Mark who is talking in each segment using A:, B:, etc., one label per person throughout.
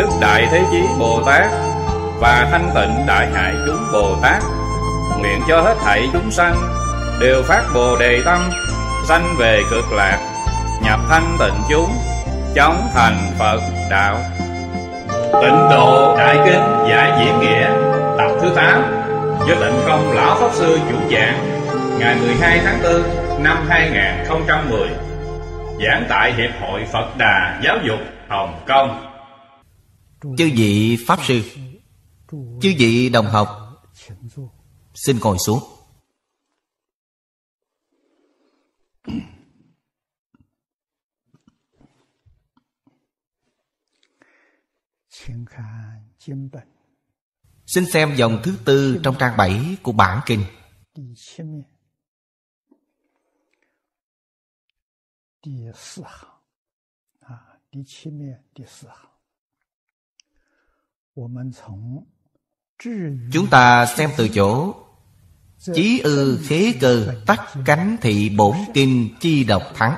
A: đức đại thế chí bồ tát và thanh tịnh đại hải chúng bồ tát nguyện cho hết thảy chúng sanh đều phát bồ đề tâm sanh về cực lạc nhập thanh tịnh chúng chóng thành phật đạo tịnh độ đại kinh giải diễn nghĩa tập thứ 8 do tịnh không lão pháp sư chủ giảng ngày 12 tháng 4 năm 2010 giảng tại hiệp hội phật đà giáo dục hồng kông
B: chư vị pháp sư chư vị đồng học xin ngồi xuống Xin xem dòng thứ tư trong trang bảy của bản kinh.
C: Địa chúng
B: ta xem từ chỗ chí ư khế cơ tắc cánh thị bổn kinh chi độc thắng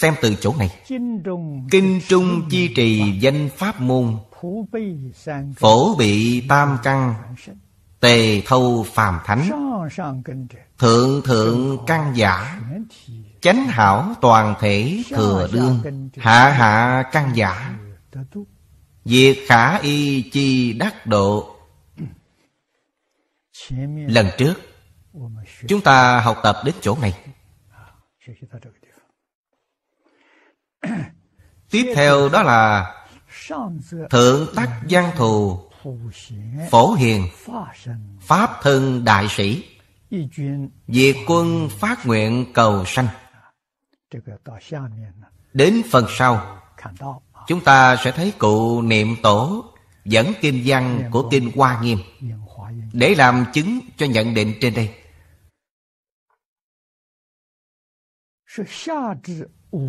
B: xem từ chỗ này kinh trung chi trì danh pháp môn phổ bị tam căn tề thâu phàm thánh thượng thượng căn giả chánh hảo toàn thể thừa đương hạ hạ căn giả Việc khả y chi đắc độ Lần trước Chúng ta học tập đến chỗ này Tiếp theo đó là Thượng Tắc Giang Thù Phổ Hiền Pháp Thân Đại Sĩ Diệt quân phát nguyện cầu sanh Đến phần sau chúng ta sẽ thấy cụ niệm tổ dẫn kinh văn của kinh hoa nghiêm để làm chứng cho nhận định trên đây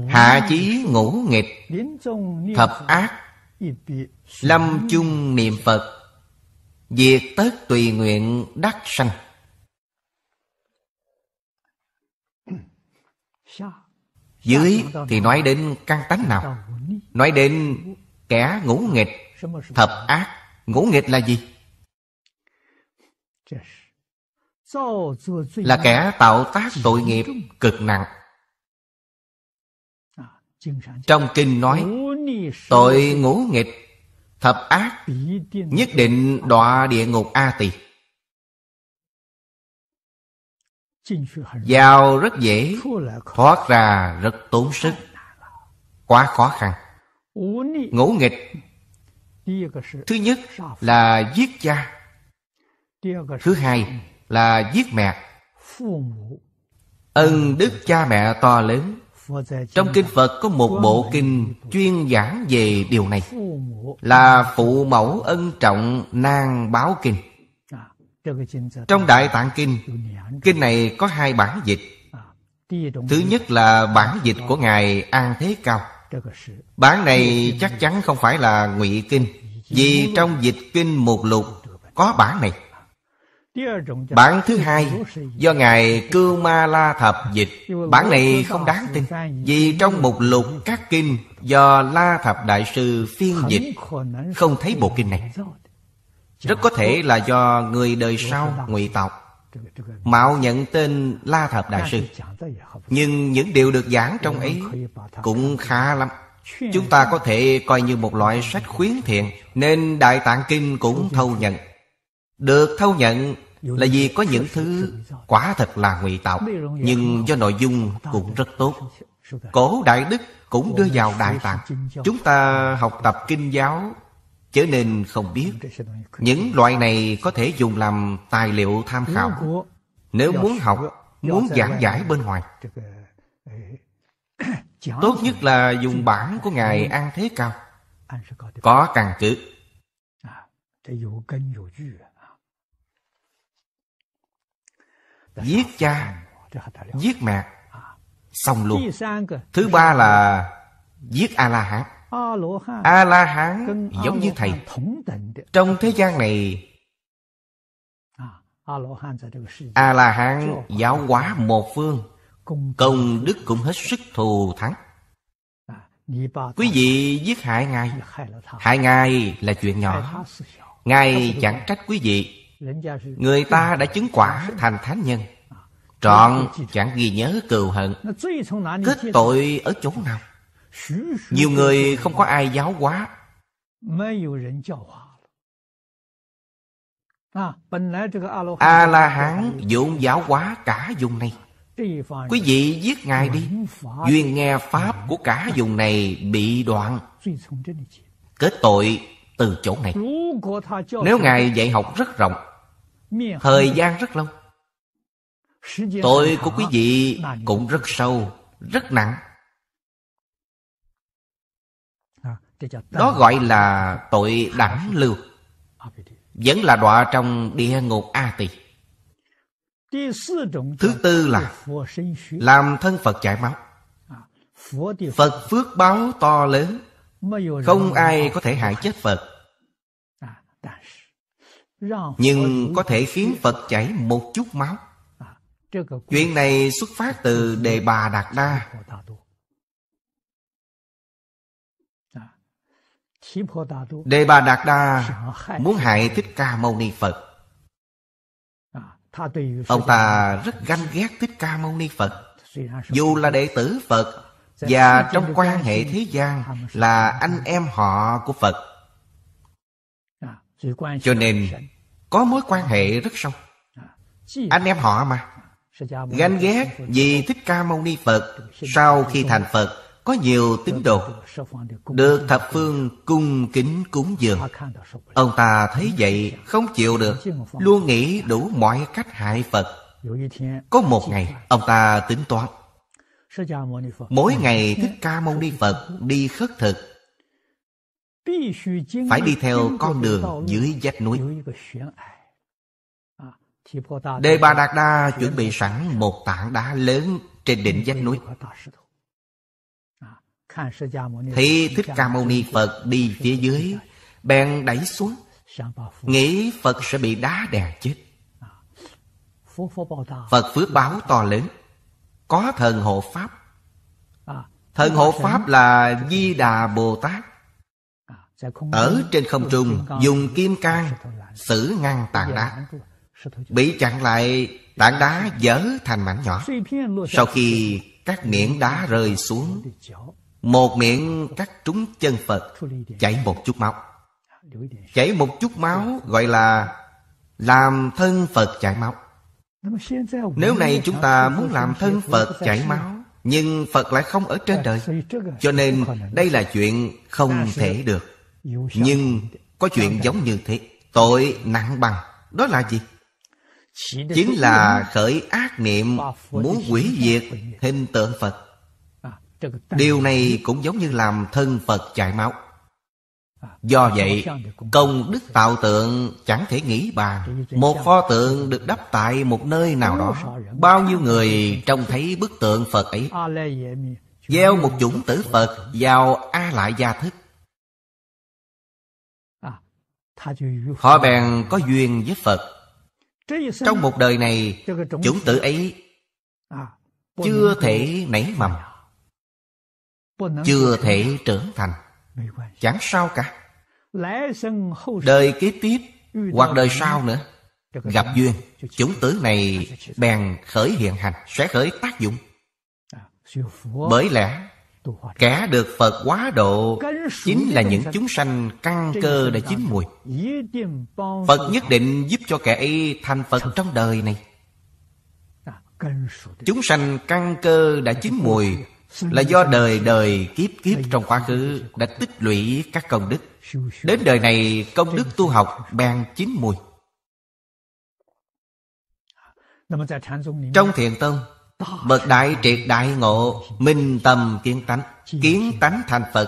C: hạ chí ngũ
B: nghịch thập ác lâm chung niệm phật diệt tất tùy nguyện đắc sanh dưới thì nói đến căn tánh nào Nói đến kẻ ngũ nghịch Thập ác Ngũ nghịch là gì? Là kẻ tạo tác tội nghiệp cực nặng Trong kinh nói Tội ngũ nghịch Thập ác Nhất định đọa địa ngục A tỳ Vào rất dễ Thoát ra rất tốn sức Quá khó khăn
C: ngỗ nghịch thứ nhất
B: là giết cha thứ hai là giết mẹ ân đức cha mẹ to lớn
C: trong kinh phật có một bộ
B: kinh chuyên giảng về điều này là phụ mẫu ân trọng nang báo kinh
C: à, trong
B: đại tạng kinh kinh này có hai bản dịch à, thứ nhất là bản dịch của ngài an thế cao Bản này chắc chắn không phải là ngụy kinh Vì trong dịch kinh một lục có bản này
C: Bản thứ hai
B: do Ngài cư Ma La Thập dịch Bản này không đáng tin Vì trong một lục các kinh do La Thập Đại Sư phiên dịch Không thấy bộ kinh này
C: Rất có thể là
B: do người đời sau ngụy tộc mạo nhận tên la thập đại sư nhưng những điều được giảng trong ấy cũng khá lắm chúng ta có thể coi như một loại sách khuyến thiện nên đại tạng kinh cũng thâu nhận được thâu nhận là vì có những thứ quả thật là ngụy tạo nhưng do nội dung cũng rất tốt cổ đại đức cũng đưa vào đại tạng chúng ta học tập kinh giáo Chớ nên không biết Những loại này có thể dùng làm tài liệu tham khảo Nếu muốn học Muốn giảng giải bên ngoài Tốt nhất là dùng bản của Ngài An Thế Cao Có căn cứ Giết cha Giết mẹ Xong luôn Thứ ba là Giết A-la-hán
C: a la hán giống như thầy
B: trong thế gian này a la hán giáo hóa một phương công đức cũng hết sức thù thắng
C: à, quý
B: vị giết hại ngài hại ngài là chuyện nhỏ
C: ngài chẳng trách quý vị người ta
B: đã chứng quả thành thánh nhân à, trọn chẳng ghi nhớ cừu hận
C: kết tội
B: ở chỗ nào nhiều người không có ai giáo hóa a la hán vốn giáo hóa cả vùng này
C: quý vị giết ngài đi duyên
B: nghe pháp của cả vùng này bị đoạn kết tội từ chỗ này
C: nếu ngài dạy học rất rộng thời gian rất lâu tội của quý vị
B: cũng rất sâu rất nặng Đó gọi là tội đẳng lưu Vẫn là đọa trong địa ngục A Tỳ Thứ tư là Làm thân Phật chảy máu Phật phước báo to lớn Không ai có thể hại chết Phật Nhưng có thể khiến Phật chảy một chút máu Chuyện này xuất phát từ Đề Bà Đạt Đa
C: Đề Bà Đạt Đa muốn hại Thích
B: Ca Mâu Ni Phật.
C: À, Ông ta rất ganh ghét
B: Thích Ca Mâu Ni Phật. Dù là đệ tử Phật và trong quan hệ thế gian là anh em họ của Phật. À, Cho nên có mối quan hệ rất sâu. À, anh em họ mà.
C: Ganh ghét
B: vì Thích Ca Mâu Ni Phật sau khi thành Phật có nhiều tín đồ được thập phương cung kính cúng dường ông ta thấy vậy không chịu được luôn nghĩ đủ mọi cách hại phật có một ngày ông ta tính toán
C: mỗi ngày thích ca mâu ni phật
B: đi khất thực
C: phải đi theo con đường dưới vách núi đề bà
B: đạt đa chuẩn bị sẵn một tảng đá lớn trên đỉnh vách núi
C: Thấy Thích Ca Mâu Ni
B: Phật đi phía dưới Bèn đẩy xuống Nghĩ Phật sẽ bị đá đè chết à, Phật phước báo to lớn Có thần hộ Pháp
C: à, Thần hộ Pháp
B: là Di Đà Bồ Tát
C: à, Ở
B: trên không trung dùng kim can Xử ngăn tảng đá Bị chặn lại tảng đá dở thành mảnh nhỏ
C: Sau khi
B: các miệng đá rơi xuống một miệng cắt trúng chân Phật Chảy một chút máu Chảy một chút máu gọi là Làm thân Phật chảy máu
C: Nếu này chúng ta muốn làm thân Phật chảy máu
B: Nhưng Phật lại không ở trên đời Cho nên đây là chuyện không thể được Nhưng có chuyện giống như thế Tội nặng bằng Đó là gì?
C: Chính là
B: khởi ác niệm Muốn hủy diệt hình tượng Phật Điều này cũng giống như làm thân Phật chạy máu à, Do vậy, công đức tạo tượng chẳng thể nghĩ bàn Một pho tượng được đắp tại một nơi nào đó Bao nhiêu người trông thấy bức tượng Phật ấy Gieo một chủng tử Phật vào A Lại Gia Thức
C: à, Họ bèn
B: có duyên với Phật Trong một đời này Chủng tử ấy
C: à, Chưa thể nảy mầm chưa thể
B: trưởng thành chẳng sao cả đời kế tiếp hoặc đời sau nữa gặp duyên chúng tử này bèn khởi hiện hành sẽ khởi tác dụng
C: à, bởi lẽ
B: kẻ được phật quá độ chính là những chúng sanh căn cơ đã chín mùi phật nhất định giúp cho kẻ ấy thành phật trong đời này à, chúng sanh căn cơ đã chín mùi
C: là do đời
B: đời kiếp kiếp trong quá khứ đã tích lũy các công đức đến đời này công đức tu học ban chín mùi trong thiền tông bậc đại triệt đại ngộ minh tâm kiến tánh kiến tánh thành phật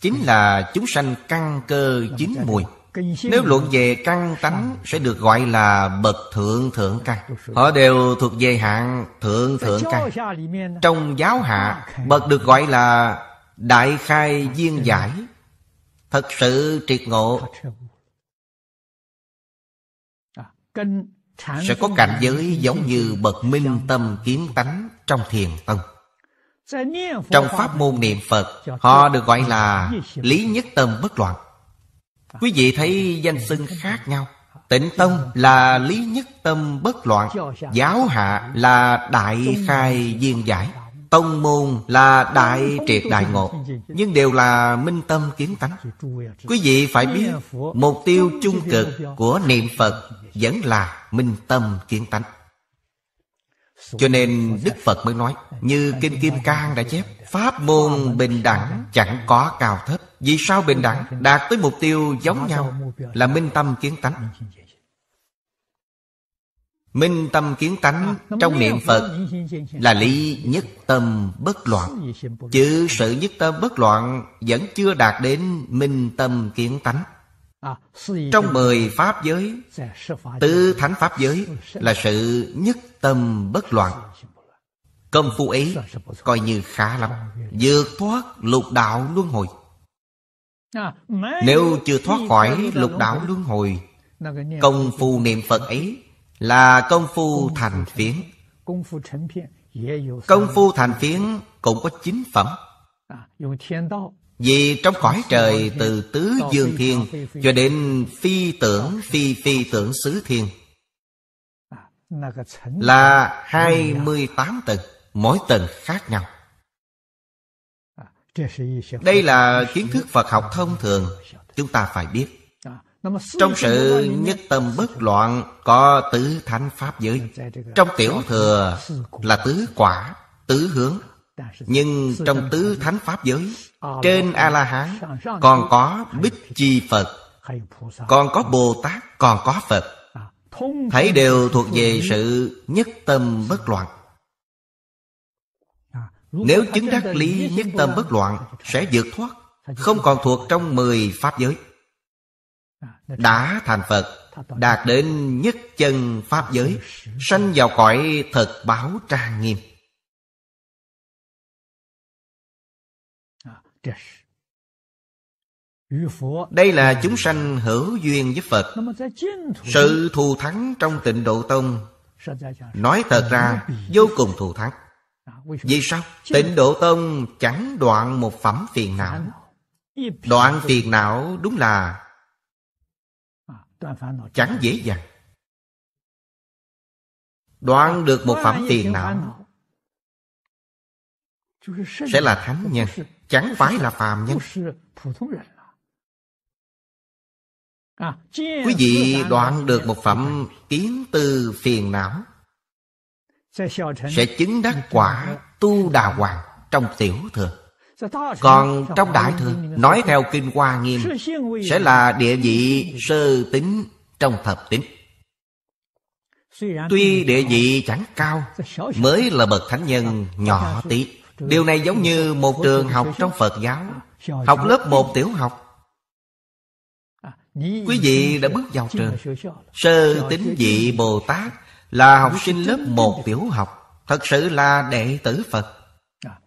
B: chính là chúng sanh căn cơ chín mùi nếu luận về căn tánh à. sẽ được gọi là bậc thượng thượng căn họ đều thuộc về hạng thượng thượng căn trong giáo hạ à, bậc được gọi là đại khai viên giải thật sự triệt ngộ
C: à, sẽ có cảnh giới giống
B: như bậc minh tâm kiến tánh trong thiền tông trong pháp môn niệm phật họ được gọi là lý nhất tâm bất loạn Quý vị thấy danh xưng khác nhau Tịnh tông là lý nhất tâm bất loạn Giáo hạ là đại khai viên giải Tông môn là đại triệt đại ngộ Nhưng đều là minh tâm kiến tánh Quý vị phải biết Mục tiêu chung cực của niệm Phật Vẫn là minh tâm kiến tánh Cho nên Đức Phật mới nói Như Kinh Kim Cang đã chép Pháp môn bình đẳng chẳng có cao thấp vì sao bình đẳng đạt tới mục tiêu giống nhau Là minh tâm kiến tánh Minh tâm kiến tánh trong niệm Phật
C: Là lý
B: nhất tâm bất loạn chữ sự nhất tâm bất loạn Vẫn chưa đạt đến minh tâm kiến tánh Trong mười Pháp giới Tứ Thánh Pháp giới Là sự nhất tâm bất loạn Công phu ấy coi như khá lắm Vượt thoát lục đạo luân hồi
C: À, Nếu chưa thoát khỏi lục đảo luân hồi Công
B: phu niệm Phật ấy Là công phu thành phiến Công phu thành phiến cũng có chính phẩm à, Vì trong cõi trời từ tứ dương thiên Cho đến phi tưởng phi phi tưởng xứ thiên
C: à, Là 28
B: tầng Mỗi tầng khác nhau đây là kiến thức phật học thông thường chúng ta phải biết
C: trong sự nhất
B: tâm bất loạn có tứ thánh pháp giới trong tiểu thừa là tứ quả tứ hướng nhưng trong tứ thánh pháp giới trên a la hán còn có bích chi phật còn có bồ tát còn có phật thấy đều thuộc về sự nhất tâm bất loạn nếu chứng đắc lý nhất tâm bất loạn Sẽ vượt thoát Không còn thuộc trong mười pháp giới à, Đã thành Phật Đạt đến nhất chân pháp giới Sanh vào cõi thật báo trang nghiêm à, đây là chúng sanh hữu duyên với Phật Sự thù thắng trong tịnh độ tông Nói thật ra vô cùng thù thắng
C: À, Vì sao?
B: Tịnh Độ Tông chẳng đoạn một phẩm phiền não
C: Đoạn phiền
B: não đúng là à, Chẳng dễ dàng
D: Đoạn được một phẩm phiền não Sẽ là
B: thánh nhân Chẳng phải là phàm nhân
C: à, Quý vị đoạn
B: được một phẩm kiến tư phiền não sẽ chứng đắc quả tu đà hoàng trong tiểu thừa
C: còn trong đại
B: thừa nói theo kinh hoa nghiêm sẽ là địa vị sơ tính trong thập tính tuy địa vị chẳng cao mới là bậc thánh nhân nhỏ tí điều này giống như một trường học trong phật giáo
C: học lớp một tiểu học quý vị đã bước vào trường sơ tính vị
B: bồ tát là học sinh lớp 1 tiểu học, thật sự là đệ tử Phật.
C: À,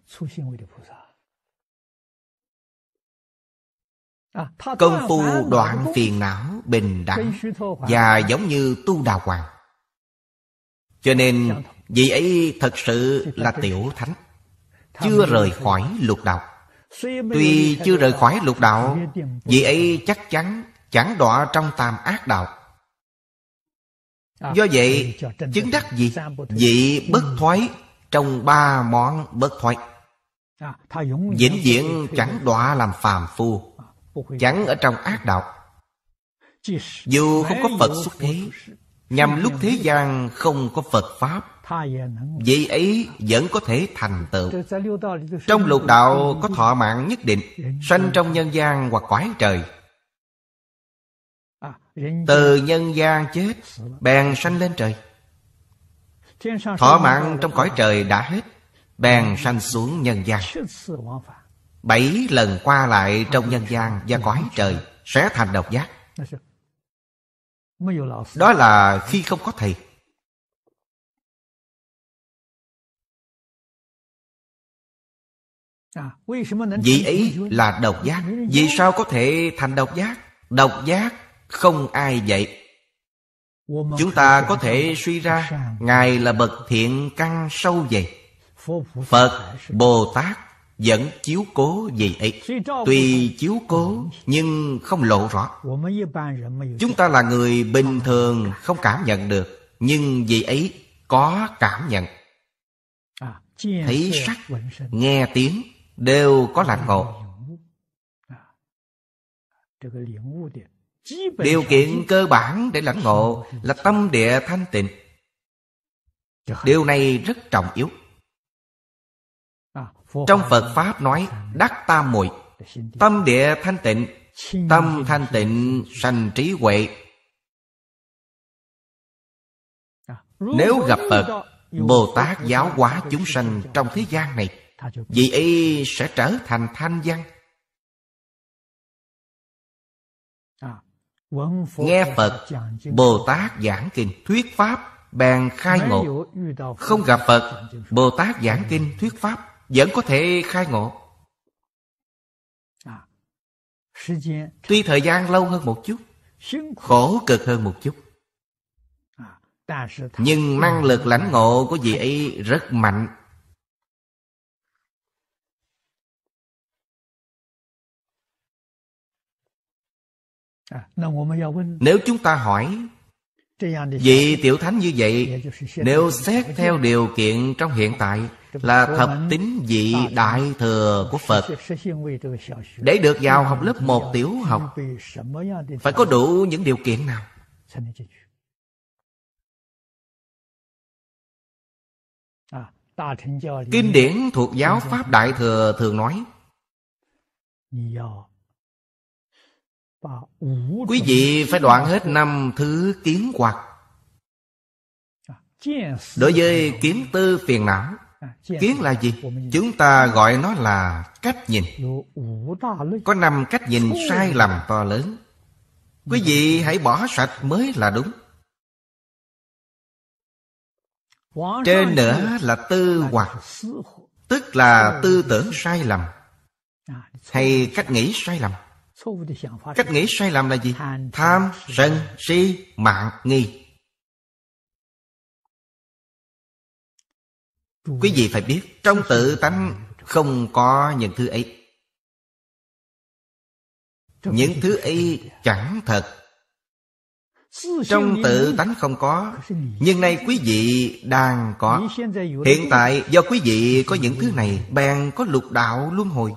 C: à, Công phu đoạn phiền não
B: bình đẳng và giống như tu đào hoàng. Cho nên vị ấy thật sự là tiểu thánh, chưa rời khỏi lục đạo.
C: Tuy chưa rời
B: khỏi lục đạo, vị ấy chắc chắn chẳng đọa trong tam ác đạo
C: À, Do vậy
B: chứng đắc gì? Vị bất thoái trong ba món bất thoái
C: à, Vĩnh viễn chẳng đọa
B: làm phàm phu à, Chẳng ở trong ác đạo Dù không có Phật xuất thế Nhằm lúc thế gian không có Phật Pháp vị ấy vẫn có thể thành tựu
C: Trong lục đạo có
B: thọ mạng nhất định Sanh trong nhân gian hoặc quái trời À, từ nhân gian chết bèn sanh lên trời
C: thọ mạng trong cõi
B: trời đã hết bèn sanh xuống nhân gian bảy lần qua lại trong nhân gian và cõi trời sẽ thành độc giác dạ đó là khi không có thầy à,
C: Vị ấy là độc giác Vì
B: sao có thể thành độc giác Độc giác không ai vậy chúng ta có thể suy ra ngài là bậc thiện căn sâu dày phật bồ tát vẫn chiếu cố gì ấy tuy chiếu cố nhưng không lộ rõ chúng ta là người bình thường không cảm nhận được nhưng vì ấy có cảm nhận
C: thấy sắc
B: nghe tiếng đều có lạc ngộ điều kiện cơ bản để lãnh ngộ là tâm địa thanh tịnh điều này rất trọng yếu trong phật pháp nói đắc tam muội tâm địa thanh tịnh tâm thanh tịnh sanh trí huệ
C: nếu gặp phật
B: bồ tát giáo hóa chúng sanh trong thế gian này vị ấy sẽ trở thành thanh văn
C: Nghe Phật, Bồ
B: Tát giảng kinh thuyết Pháp bèn khai ngộ Không gặp Phật, Bồ Tát giảng kinh thuyết Pháp Vẫn có thể khai ngộ à, Tuy thời gian lâu hơn một chút Khổ cực hơn một chút
C: à, Nhưng năng lực lãnh
B: ngộ của vị ấy rất mạnh À, nếu chúng ta hỏi vị tiểu thánh như vậy
C: dạ, nếu xét theo
B: điều kiện trong hiện tại là thập tính vị đại thừa của phật
C: để được vào học lớp một dạ, tiểu học phải có đủ
B: những điều kiện nào
D: à, kinh điển thuộc giáo
B: pháp đại thừa thường nói
C: dạ quý vị phải đoạn hết năm thứ kiến à, hoặc
B: đối với kiến tư phiền não à, kiến là gì chúng ta gọi nó là cách nhìn có năm cách nhìn sai lầm to lớn quý vị hãy bỏ sạch mới là đúng
C: trên nữa là
B: tư hoặc tức là tư tưởng sai lầm à, hay cách nghĩ sai lầm cách nghĩ sai lầm là gì tham sân si mạng nghi
D: quý vị phải biết trong tự
B: tánh không có những thứ ấy những thứ ấy chẳng thật
C: trong tự tánh
B: không có nhưng nay quý vị đang có hiện tại do quý vị có những thứ này bèn có lục đạo luân hồi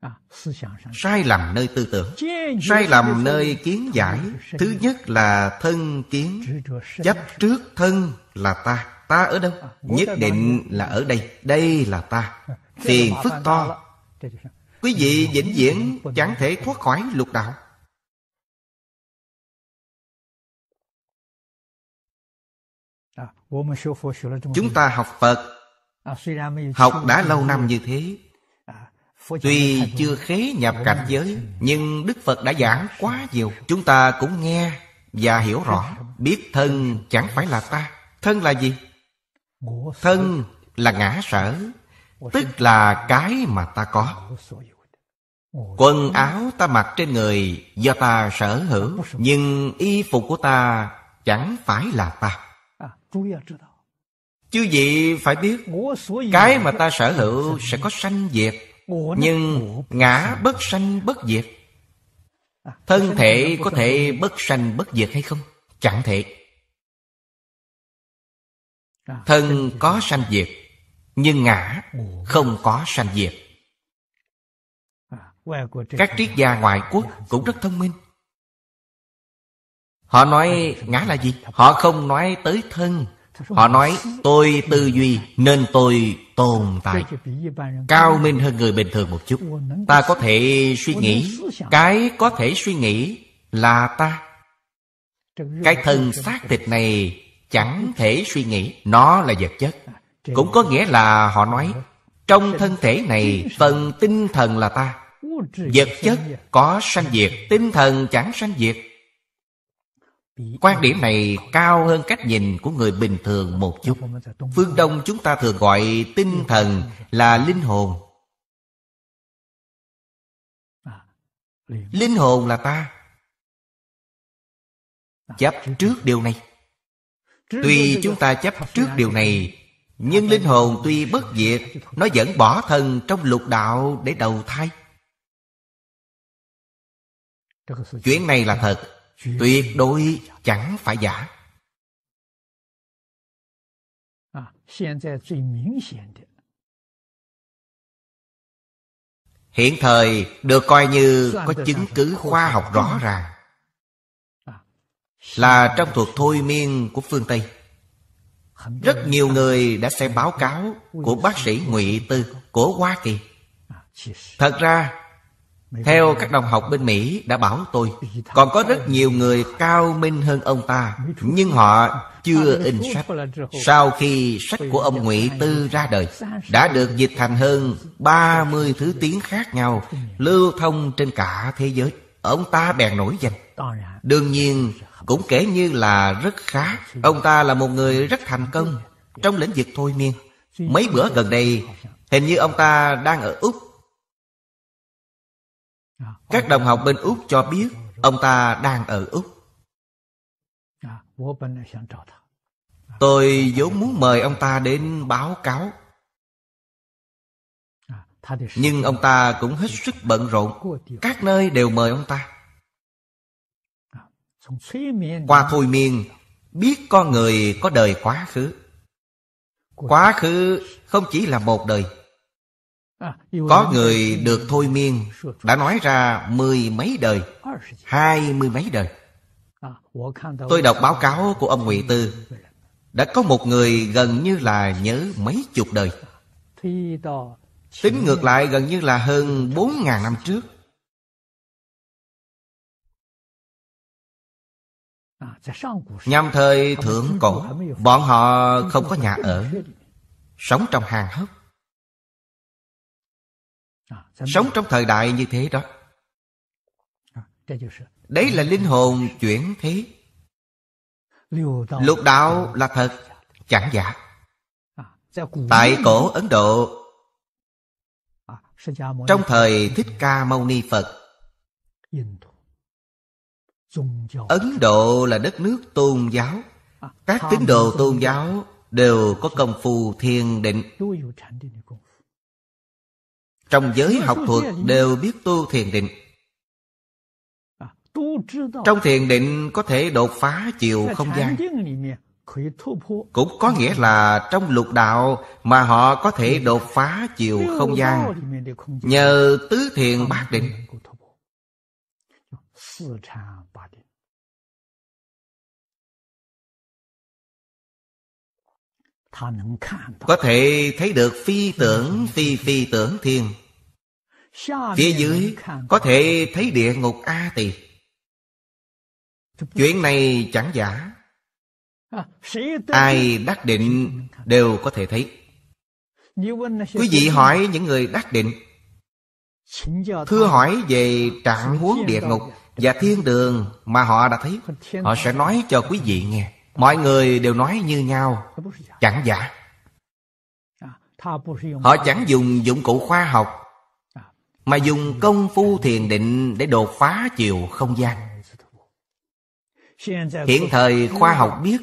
B: À, sai lầm nơi tư tưởng sai lầm nơi kiến giải thứ nhất là thân kiến chấp trước thân là ta ta ở đâu à, nhất định là ở đây đây là ta à, phiền phức to quý vị vĩnh viễn chẳng thể thoát khỏi lục đạo chúng ta học phật
C: học đã lâu năm như thế Tuy chưa khế nhập cảnh giới
B: Nhưng Đức Phật đã giảng quá nhiều Chúng ta cũng nghe và hiểu rõ Biết thân chẳng phải là ta Thân là gì? Thân là ngã sở Tức là cái mà ta có Quần áo ta mặc trên người Do ta sở hữu Nhưng y phục của ta chẳng phải là ta Chứ gì phải biết Cái mà ta sở hữu sẽ có sanh diệt nhưng ngã bất sanh bất diệt à, thân thể có thể bất sanh bất diệt hay không chẳng thể à, thân có sanh diệt nhưng ngã không có sanh diệt
C: à, các triết
B: gia ngoại quốc cũng rất thông minh họ nói ngã là gì họ không nói tới thân Họ nói tôi tư duy nên tôi tồn tại Cao minh hơn người bình thường một chút Ta có thể suy nghĩ Cái có thể suy nghĩ là ta
C: Cái thân xác thịt
B: này chẳng thể suy nghĩ Nó là vật chất Cũng có nghĩa là họ nói Trong thân thể này phần tinh thần là ta Vật chất có sanh diệt Tinh thần chẳng sanh diệt quan điểm này cao hơn cách nhìn của người bình thường một chút phương đông chúng ta thường gọi tinh thần là linh hồn
D: linh hồn là ta
B: chấp trước điều này
D: tuy chúng ta
B: chấp trước điều này nhưng linh hồn tuy bất diệt nó vẫn bỏ thân trong lục đạo để đầu thai chuyện này là
D: thật tuyệt đối chẳng phải giả
C: à,
B: hiện thời được coi như có chứng cứ khoa học rõ ràng à, là trong thuật thôi miên của phương tây rất nhiều người đã xem báo cáo của bác sĩ ngụy tư của hoa kỳ à, thật ra theo các đồng học bên Mỹ đã bảo tôi Còn có rất nhiều người cao minh hơn ông ta Nhưng họ chưa in sách
C: Sau khi sách của ông
B: Ngụy Tư ra đời Đã được dịch thành hơn 30 thứ tiếng khác nhau Lưu thông trên cả thế giới Ông ta bèn nổi danh Đương nhiên cũng kể như là rất khá Ông ta là một người rất thành công Trong lĩnh vực thôi miên Mấy bữa gần đây Hình như ông ta đang ở Úc À, Các đồng học bên Úc cho biết ông ta
D: đang ở Úc. À, à. Tôi vốn
B: muốn mời ông ta đến báo cáo. Nhưng ông ta cũng hết sức bận rộn. Các nơi đều mời ông ta. Qua thôi miên, biết con người có đời quá khứ. Quá khứ không chỉ là một đời
C: có người được
B: thôi miên đã nói ra mười mấy đời, hai mươi mấy đời. Tôi đọc báo cáo của ông Ngụy Tư Đã có một người gần như là nhớ mấy chục đời Tính ngược lại gần như là hơn bốn ngàn năm trước
D: à, Nhằm thời thượng cổ Bọn họ không có nhà ở Sống trong hàng hốc
B: sống trong thời đại như thế đó à, đấy là linh hồn chuyển thế lục đạo là thật chẳng giả
C: à, tại cổ ấn độ à, trong
B: thời thích ca mâu ni phật ấn độ là đất nước tôn giáo các tín đồ tôn giáo đều có công phu thiền định trong giới học thuật đều biết tu thiền định
C: à, trong
B: thiền định có thể đột phá chiều không gian cũng có nghĩa là trong lục đạo mà họ có thể đột phá chiều không gian nhờ tứ thiền bát định Có thể thấy được phi tưởng phi phi tưởng thiên
C: Phía dưới có
B: thể thấy địa ngục A tỳ Chuyện này chẳng giả
C: Ai đắc
B: định đều có thể thấy
C: Quý vị hỏi
B: những người đắc định Thưa hỏi về trạng huống địa ngục Và thiên đường mà họ đã thấy Họ sẽ nói cho quý vị nghe mọi người đều nói như nhau chẳng giả họ chẳng dùng dụng cụ khoa học mà dùng công phu thiền định để đột phá chiều không gian
C: hiện thời khoa học
B: biết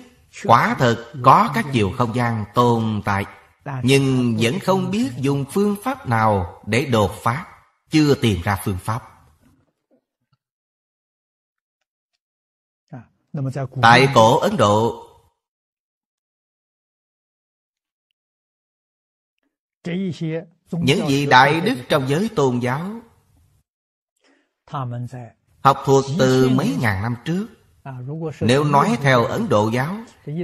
B: quả thực có các chiều không gian tồn tại nhưng vẫn không biết dùng phương pháp nào để đột phá chưa tìm ra phương pháp
D: Tại cổ Ấn Độ
C: Những vị đại đức
B: trong giới tôn giáo
C: Học thuộc từ mấy ngàn năm trước à, Nếu nói theo
B: Ấn Độ giáo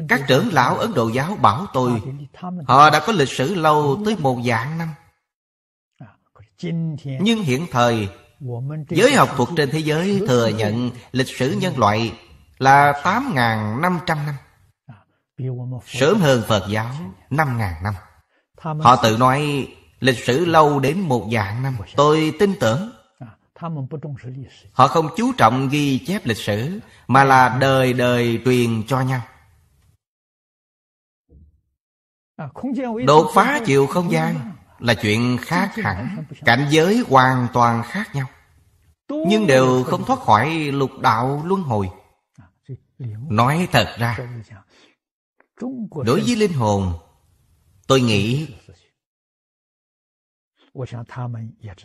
B: Các trưởng lão Ấn Độ giáo bảo tôi Họ đã có lịch sử lâu tới một vạn năm
C: à, Nhưng
B: hiện thời Giới học thuộc trên thế giới thừa nhận lịch sử nhân loại là 8.500 năm Sớm hơn Phật giáo 5.000 năm Họ tự nói lịch sử lâu đến một vạn năm Tôi tin tưởng Họ không chú trọng ghi chép lịch sử Mà là đời đời truyền cho nhau
C: Đột phá chiều không gian
B: là chuyện khác hẳn Cảnh giới hoàn toàn khác nhau
C: Nhưng đều không
B: thoát khỏi lục đạo luân hồi nói thật ra đối với linh hồn tôi nghĩ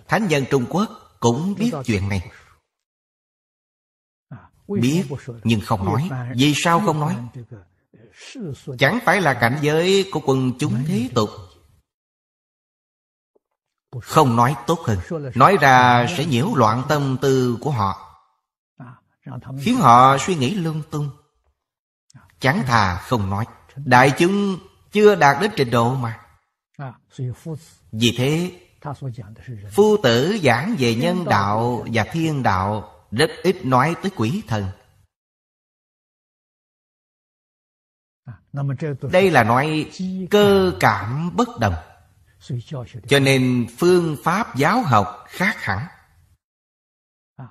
B: thánh nhân trung quốc cũng biết chuyện này
C: biết nhưng không nói vì sao không nói
B: chẳng phải là cảnh giới của quần chúng thế tục không nói tốt hơn
C: nói ra sẽ nhiễu
B: loạn tâm tư của họ khiến họ suy nghĩ lung tung chẳng thà không nói đại chúng chưa đạt đến trình độ mà à, vì thế phu tử giảng về nhân đạo và thiên đạo rất ít nói tới quỷ thần à, đây là nói cơ cảm bất đồng cho nên phương pháp giáo học khác hẳn à,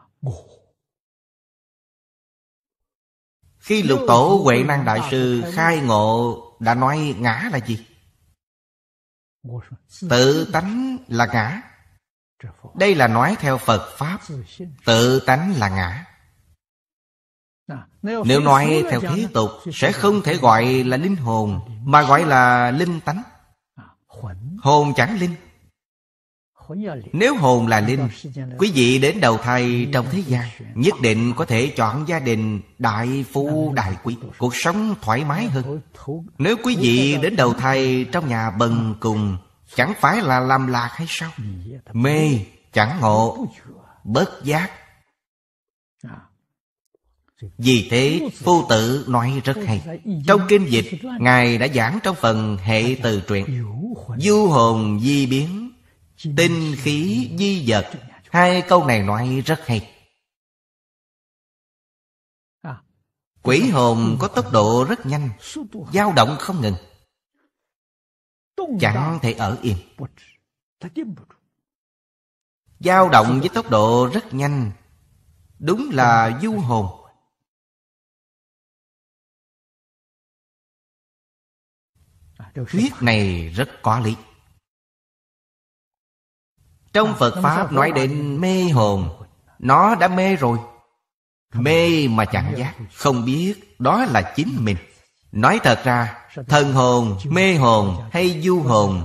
B: Khi lục tổ Huệ Năng Đại Sư khai ngộ đã nói ngã là gì? Tự tánh là ngã Đây là nói theo Phật Pháp Tự tánh là ngã
C: Nếu nói theo thế
B: tục Sẽ không thể gọi là linh hồn Mà gọi là linh tánh Hồn chẳng linh nếu hồn là linh Quý vị đến đầu thai trong thế gian Nhất định có thể chọn gia đình Đại phu đại quý Cuộc sống thoải mái hơn Nếu quý vị đến đầu thai Trong nhà bần cùng Chẳng phải là làm lạc hay sao Mê chẳng ngộ Bất giác vì thế phu tử nói rất hay Trong kinh dịch Ngài đã giảng trong phần hệ từ truyện Du hồn di biến Tinh khí di vật Hai câu này nói rất hay Quỷ hồn có tốc độ rất nhanh dao động không ngừng Chẳng thể ở yên dao động với tốc độ rất nhanh Đúng là du hồn Thuyết này rất có lý trong à, Phật Pháp nói đến mê hồn Nó đã mê rồi Mê mà chẳng giác Không biết đó là chính mình Nói thật ra Thần hồn, mê hồn hay du hồn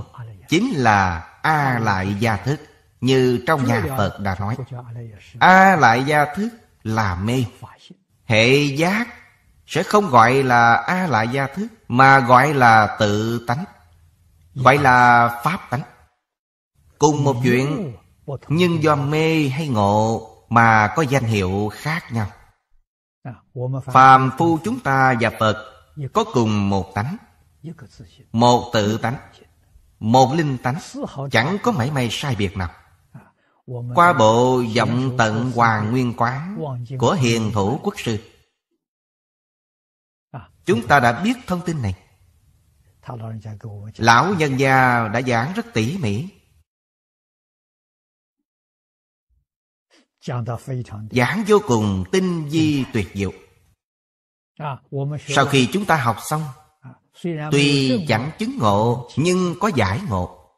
B: Chính là A Lại Gia Thức Như trong nhà Phật đã nói A Lại Gia Thức là mê Hệ giác sẽ không gọi là A Lại Gia Thức Mà gọi là tự tánh Gọi dạ. là Pháp tánh Cùng một chuyện Nhưng do mê hay ngộ Mà có danh hiệu khác nhau Phàm phu chúng ta và Phật Có cùng một tánh Một tự tánh Một linh tánh Chẳng có mảy may sai biệt nào Qua bộ vọng tận Hoàng Nguyên Quán Của Hiền Thủ Quốc Sư Chúng ta đã biết thông tin này Lão nhân gia đã giảng rất tỉ mỉ giảng vô cùng tinh vi tuyệt diệu sau khi chúng ta học xong
C: tuy chẳng chứng
B: ngộ nhưng có giải ngộ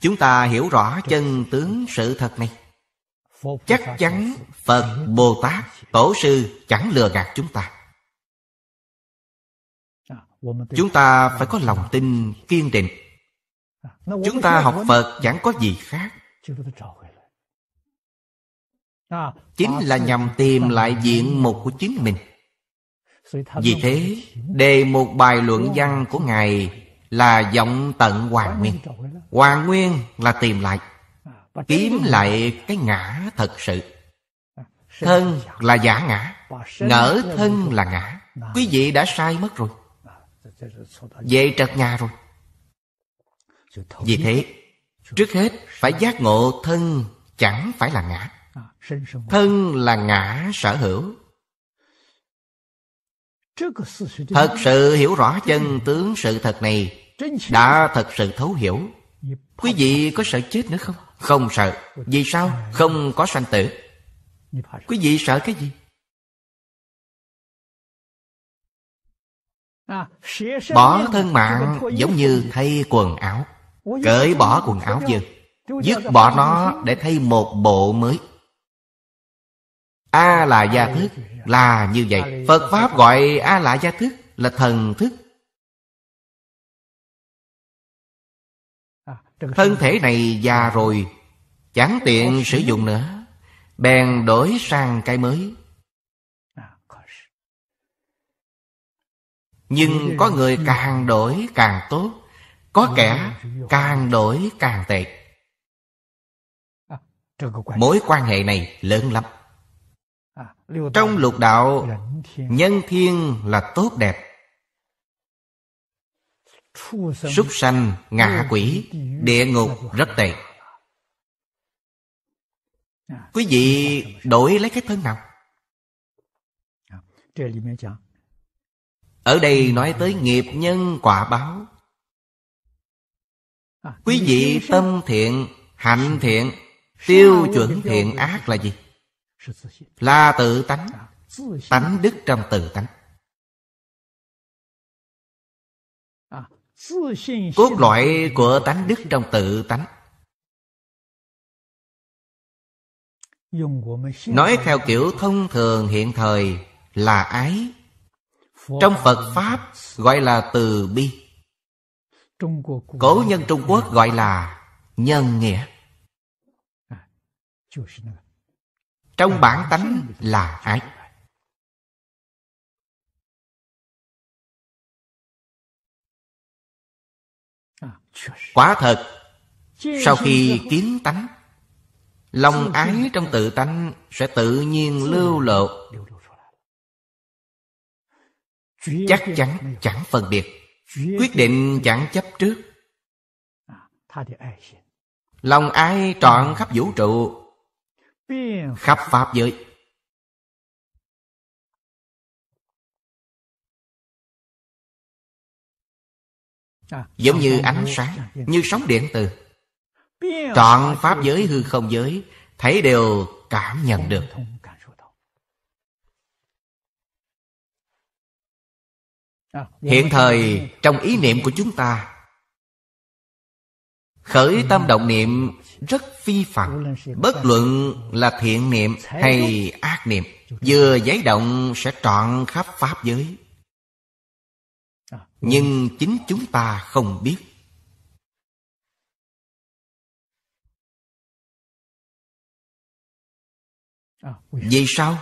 B: chúng ta hiểu rõ chân tướng sự thật này
C: chắc chắn
B: phật bồ tát tổ sư chẳng lừa gạt chúng ta chúng ta phải có lòng tin kiên định
C: chúng ta học phật
B: chẳng có gì khác
C: À, chính à, là nhằm à? tìm vâng. lại diện
B: mục của chính mình vì thế đề một bài luận văn của ngài là vọng tận hoàng nguyên hoàng nguyên là tìm lại kiếm lại cái ngã thật sự thân là giả ngã
C: ngỡ thân
B: là ngã quý vị đã sai mất rồi về trật nhà rồi vì thế trước hết phải giác ngộ thân chẳng phải là ngã thân là ngã sở hữu
C: thật sự hiểu rõ chân
B: tướng sự thật này đã thật sự thấu hiểu quý vị có sợ chết nữa không không sợ vì sao không có sanh tử quý vị sợ cái gì
D: à, bỏ thân
B: mạng giống như thay quần áo cởi bỏ quần áo dần
C: dứt bỏ nó
B: để thay một bộ mới a là gia thức là như vậy phật pháp gọi a là gia thức là thần thức
D: thân thể này già rồi
B: chẳng tiện sử dụng nữa bèn đổi sang cái mới nhưng có người càng đổi càng tốt có kẻ càng đổi càng tệ mối quan hệ này lớn lắm trong lục đạo nhân thiên là tốt đẹp súc sanh ngạ quỷ địa ngục rất tệ quý à, vị đổi lấy cái thân nào à, ở đây nói tới nghiệp nhân quả báo
C: à, quý vị tâm
B: thiện hạnh thiện tiêu chuẩn thiện ác là gì là tự tánh
D: tánh đức trong tự tánh
C: cốt loại
D: của tánh đức trong tự tánh
C: nói theo kiểu
B: thông thường hiện thời là ái
C: trong phật pháp
B: gọi là từ bi cổ nhân trung quốc gọi là nhân nghĩa trong bản tánh là ái quá thật sau khi kiến tánh lòng ái trong tự tánh sẽ tự nhiên lưu lộ chắc chắn chẳng phân biệt quyết định chẳng chấp trước lòng ái trọn khắp vũ trụ khắp pháp giới
D: à, giống như ánh sáng à,
B: dạ. như sóng điện từ trọn pháp giới hư không giới thấy đều cảm nhận được à,
D: dạ, hiện thời
B: trong ý niệm của chúng ta khởi tâm động niệm rất phi phạm
C: bất luận
B: là thiện niệm hay ác niệm vừa giấy động sẽ trọn khắp pháp giới à, nhưng chính
D: chúng ta không biết à, vì sao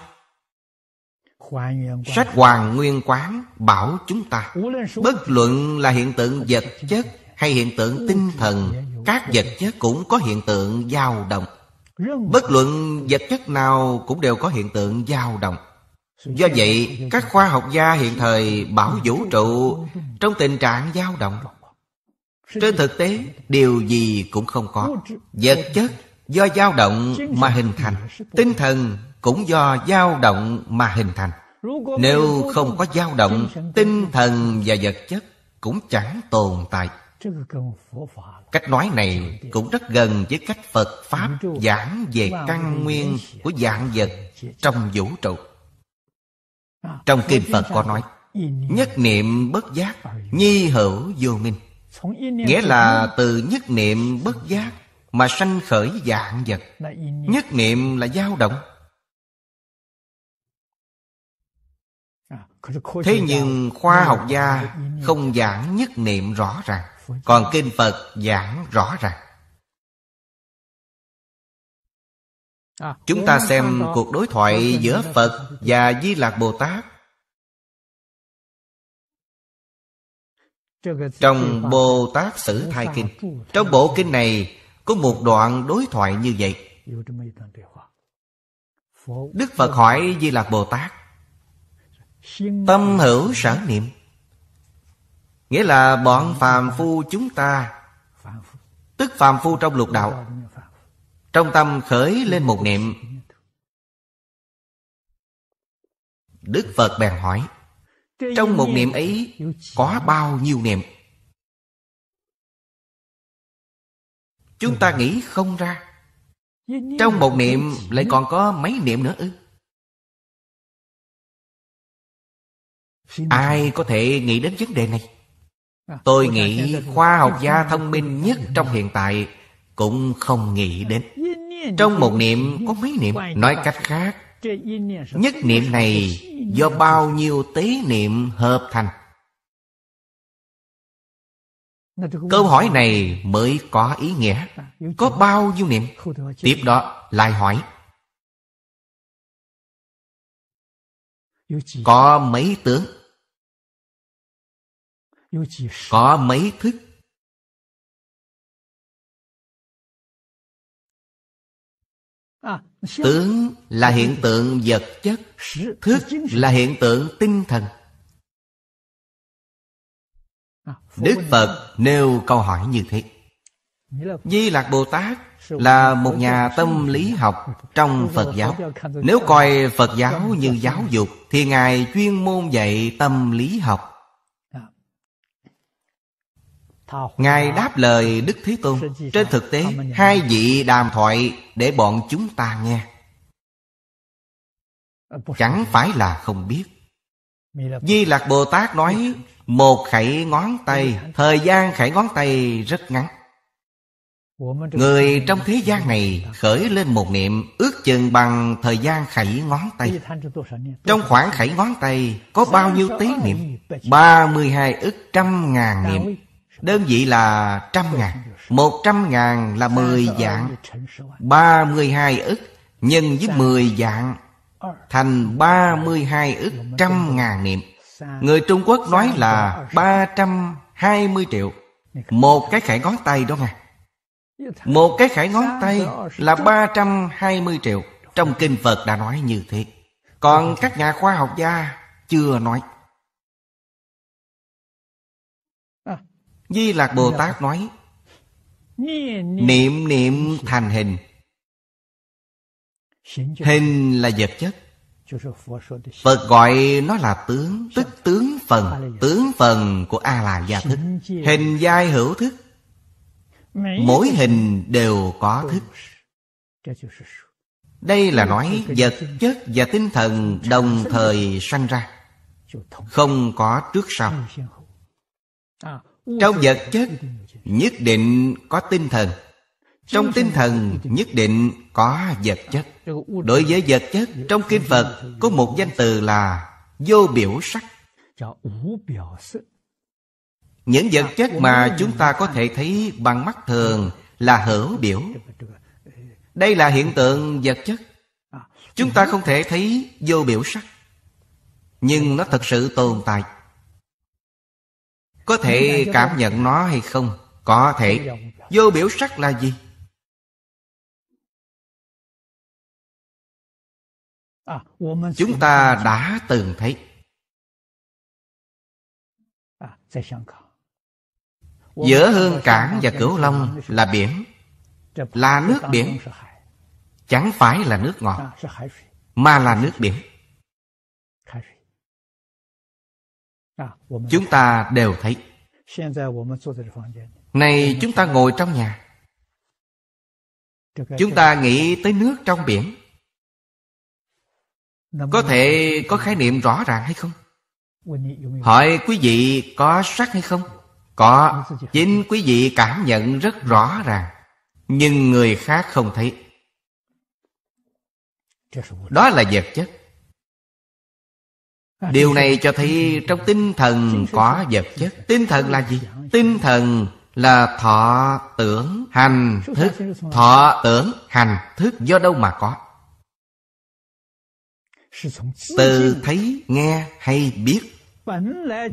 C: sách
B: hoàng nguyên quán bảo chúng ta bất luận là hiện tượng vật chất hay hiện tượng tinh thần các vật chất cũng có hiện tượng dao động bất luận vật chất nào cũng đều có hiện tượng dao động do vậy các khoa học gia hiện thời bảo vũ trụ trong tình trạng dao động trên thực tế điều gì cũng không có vật chất do dao động mà hình thành tinh thần cũng do dao động mà hình thành
C: nếu không có
B: dao động tinh thần và vật chất cũng chẳng tồn tại Cách nói này cũng rất gần với cách Phật Pháp giảng về căn nguyên của dạng vật trong vũ trụ.
C: Trong Kinh Phật có nói,
B: nhất niệm bất giác, nhi hữu vô minh.
C: Nghĩa là từ
B: nhất niệm bất giác mà sanh khởi dạng vật. Nhất niệm là dao động.
C: Thế nhưng khoa học gia
B: không giảng nhất niệm rõ ràng còn kinh phật giảng rõ ràng
D: à, chúng ta xem cuộc đối thoại giữa phật
B: và di lạc bồ tát trong bồ tát sử thai kinh trong bộ kinh này có một đoạn đối thoại như vậy đức phật hỏi di lạc bồ tát tâm hữu sở niệm nghĩa là bọn phàm phu chúng ta tức phàm phu trong lục đạo trong tâm khởi lên một niệm đức phật bèn hỏi
C: trong một niệm ấy
B: có bao nhiêu niệm
D: chúng ta nghĩ không ra trong một niệm lại còn có mấy niệm nữa ư
B: ai có thể nghĩ đến vấn đề này
C: À, Tôi nghĩ khoa học gia thông
B: minh nhất trong hiện tại Cũng không nghĩ đến
C: Trong một niệm có mấy niệm Nói cách khác Nhất niệm
B: này do bao nhiêu tế niệm hợp thành Câu hỏi này mới có ý nghĩa Có bao nhiêu niệm
D: Tiếp đó lại hỏi Có mấy tướng có mấy thức à, tướng là hiện tượng vật chất thức là hiện
B: tượng tinh thần à, đức phật nêu câu hỏi như thế di lạc bồ tát là một nhà tâm lý học trong phật giáo nếu coi phật giáo như giáo dục thì ngài chuyên môn dạy tâm lý học Ngài đáp lời Đức Thế Tôn Trên thực tế hai vị đàm thoại để bọn chúng ta nghe Chẳng phải là không biết Di Lạc Bồ Tát nói Một khẩy ngón tay Thời gian khẩy ngón tay rất ngắn Người trong thế gian này khởi lên một niệm ước chừng bằng thời gian khẩy ngón tay. Trong khoảng khẩy ngón tay có bao nhiêu tế niệm? 32 ức trăm ngàn niệm. Đơn vị là trăm ngàn Một trăm ngàn là mười dạng Ba mươi hai ức Nhân với mười dạng Thành ba mươi hai ức trăm ngàn niệm Người Trung Quốc nói là ba trăm hai mươi triệu Một cái khải ngón tay đó nghe Một cái khải ngón tay là ba trăm hai mươi triệu Trong kinh Phật đã nói như thế Còn các nhà khoa học gia chưa nói Di Lạc Bồ Tát nói Niệm niệm thành hình Hình là vật chất Phật gọi nó là tướng Tức
C: tướng phần Tướng
B: phần của a la gia thức Hình giai hữu thức Mỗi hình đều có thức Đây là nói vật chất và tinh thần đồng thời sanh ra Không có trước sau trong vật chất nhất định có tinh thần trong tinh thần nhất định có vật chất đối với vật chất trong kinh phật có một danh từ là vô biểu sắc những vật chất mà chúng ta có thể thấy bằng mắt thường là hữu biểu đây là hiện tượng vật chất chúng ta không thể thấy vô biểu sắc nhưng nó thật sự tồn tại có thể cảm nhận nó hay không? Có thể Vô biểu sắc là gì?
D: À, Chúng ta đã
B: từng thấy
C: à, Giữa Hương Cảng và Cửu Long là biển Là nước biển
B: Chẳng phải là nước ngọt à, Mà là nước biển chúng ta đều thấy này chúng ta ngồi trong nhà chúng ta nghĩ tới nước trong biển
C: có thể có
B: khái niệm rõ ràng hay không hỏi quý vị có sắc hay không có chính quý vị cảm nhận rất rõ ràng nhưng người khác không thấy đó là vật chất À, điều này cho thấy trong tinh thần có vật chất tinh thần là gì dạ, tinh dạ. thần là thọ tưởng hành thức thọ tưởng hành thức do đâu mà có từ thấy nghe hay biết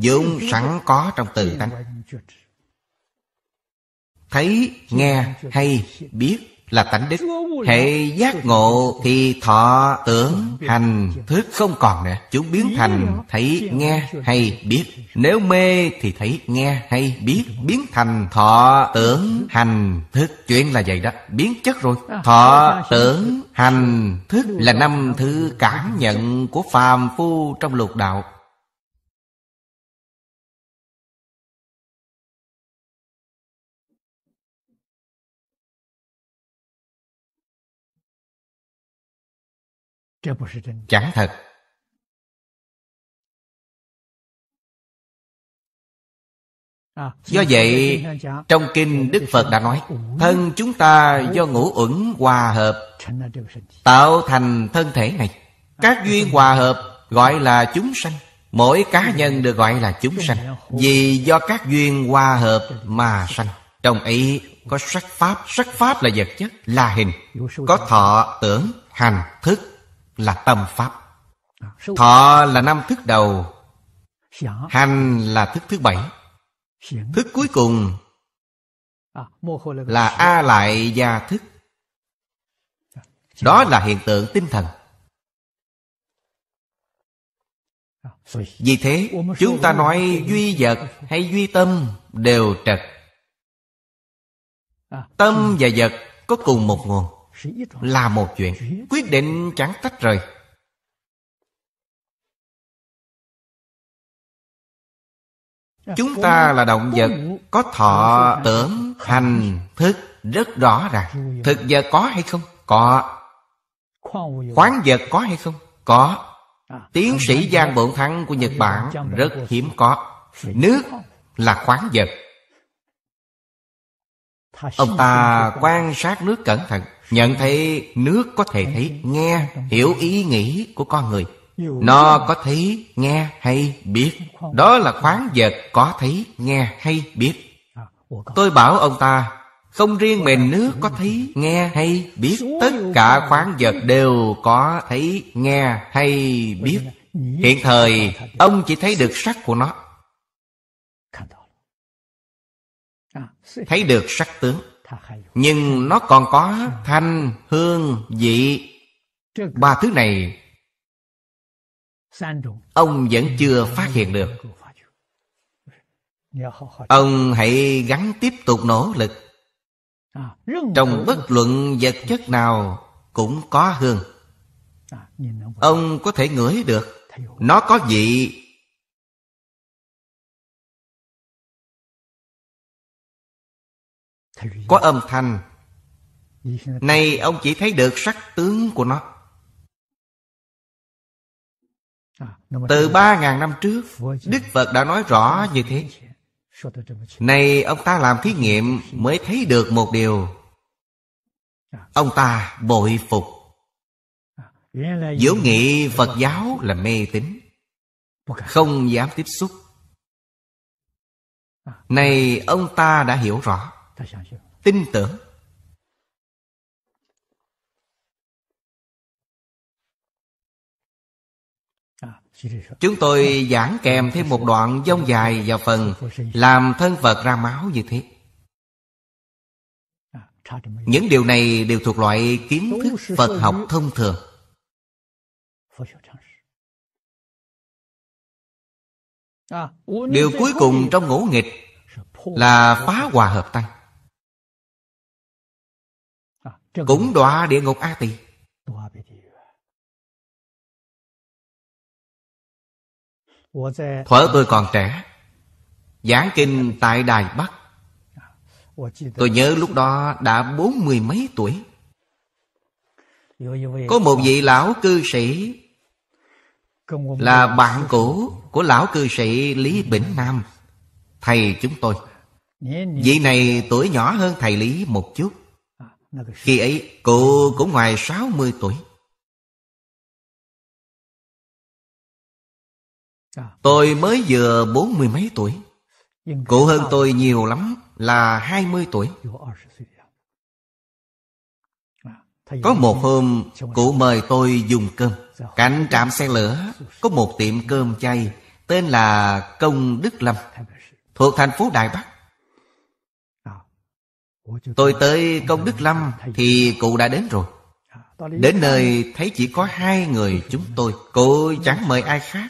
C: vốn sẵn
B: có trong từ tánh thấy nghe hay biết là tánh đức hệ giác ngộ thì thọ tưởng hành thức không còn nữa chúng biến thành thấy nghe hay biết nếu mê thì thấy nghe hay biết biến thành thọ tưởng hành thức chuyện là vậy đó biến chất rồi thọ tưởng hành thức là năm thứ cảm nhận của phàm phu trong lục đạo
D: chẳng thật. À,
C: do vậy,
B: trong kinh Đức Phật đã nói, thân chúng ta do ngũ uẩn hòa hợp, tạo thành thân thể này. À, các duyên hòa hợp gọi là chúng sanh. Mỗi cá nhân được gọi là chúng sanh Vì do các duyên hòa hợp mà sanh Trong ấy có sắc pháp Sắc pháp là vật chất, là hình Có thọ, tưởng, hành, thức là tâm pháp thọ là năm thức đầu hành là thức thứ bảy thức cuối cùng
C: à, là
B: a lại gia thức đó là hiện tượng tinh thần à, vì thế chúng ta nói duy vật hay duy tâm đều trật à. tâm và vật có cùng một nguồn là một chuyện quyết định chẳng tách rời
D: chúng ta là động vật có
B: thọ tưởng hành thức rất rõ ràng thực vật có hay không có khoáng vật có hay không có à, tiến sĩ giang bộn thắng của nhật bản rất hiếm có nước là khoáng vật
C: ông ta quan
B: sát nước cẩn thận nhận thấy nước có thể thấy nghe hiểu ý nghĩ của con người
C: nó có
B: thấy nghe hay biết đó là khoáng vật có thấy nghe hay biết tôi bảo ông ta không riêng mình nước có thấy nghe hay biết tất cả khoáng vật đều có thấy nghe hay biết hiện thời ông chỉ thấy được sắc của nó thấy được sắc tướng nhưng nó còn có thanh hương vị ba thứ này ông vẫn chưa phát hiện được ông hãy gắn tiếp tục nỗ lực trong bất luận vật chất nào cũng có hương ông có thể ngửi được
D: nó có vị có âm thanh nay ông
B: chỉ thấy được sắc tướng của nó
C: à, từ ba
B: ngàn năm trước đức phật đã nói rõ như thế nay ông ta làm thí nghiệm mới thấy được một điều à. ông ta bội phục
C: à, dẫu nghĩ
B: phật giáo là mê tín không dám tiếp xúc này ông ta đã hiểu rõ tin tưởng à, Chúng tôi giảng kèm thêm một đoạn dông dài vào phần Làm thân Phật ra máu như thế à, Những điều này đều thuộc loại
D: kiến thức Phật học thông thường à, Điều cuối cùng trong ngũ nghịch Là phá hòa hợp tăng cũng đọa địa ngục a tỳ
C: thuở tôi còn
B: trẻ giảng kinh tại đài bắc tôi nhớ lúc đó đã bốn mươi mấy tuổi có một vị lão cư sĩ
C: là bạn cũ
B: của lão cư sĩ lý bỉnh nam thầy chúng tôi vị này tuổi nhỏ hơn thầy lý một chút khi ấy
D: cụ cũng ngoài 60 tuổi
B: Tôi mới vừa bốn mươi mấy tuổi Cụ hơn tôi nhiều lắm là hai mươi tuổi à, Có một hôm cụ mời tôi dùng cơm dạ. Cạnh trạm xe lửa Có một tiệm cơm chay Tên là Công Đức Lâm Thuộc thành phố Đài Bắc Tôi tới công Đức Lâm thì cụ đã đến rồi
C: Đến nơi
B: thấy chỉ có hai người chúng tôi Cụ chẳng mời ai khác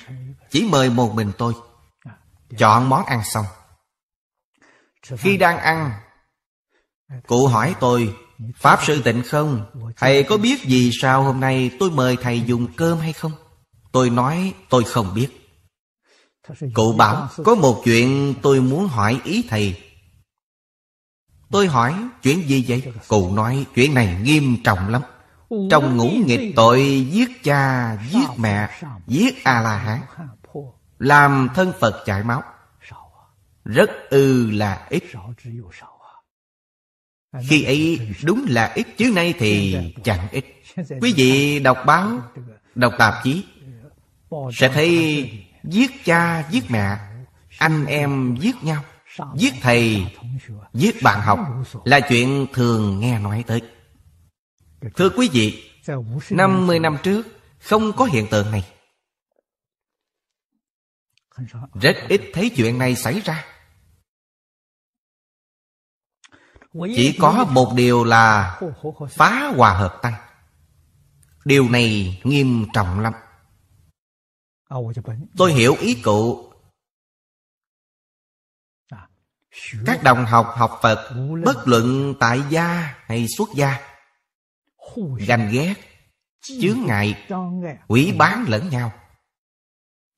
B: Chỉ mời một mình tôi Chọn món ăn xong Khi đang ăn Cụ hỏi tôi Pháp sư tịnh không Thầy có biết gì sao hôm nay tôi mời thầy dùng cơm hay không Tôi nói tôi không biết
C: Cụ bảo có một
B: chuyện tôi muốn hỏi ý thầy Tôi hỏi chuyện gì vậy Cụ nói chuyện này nghiêm trọng lắm
C: Trong ngũ nghịch tội
B: giết cha, giết mẹ, giết A-la-hán Làm thân Phật chảy máu Rất ư là
C: ít Khi
B: ấy đúng là ít chứ nay thì chẳng ít Quý vị đọc báo, đọc tạp chí Sẽ thấy giết cha, giết mẹ Anh em giết nhau Giết thầy, giết bạn học Là chuyện thường nghe nói tới Thưa quý vị năm mươi năm trước Không có hiện tượng này Rất ít thấy chuyện này xảy ra
C: Chỉ có một
B: điều là Phá hòa hợp tăng Điều này nghiêm trọng lắm Tôi hiểu ý cụ các đồng học học phật bất luận tại gia hay xuất gia ganh ghét
C: chướng ngại
B: quỷ bán lẫn nhau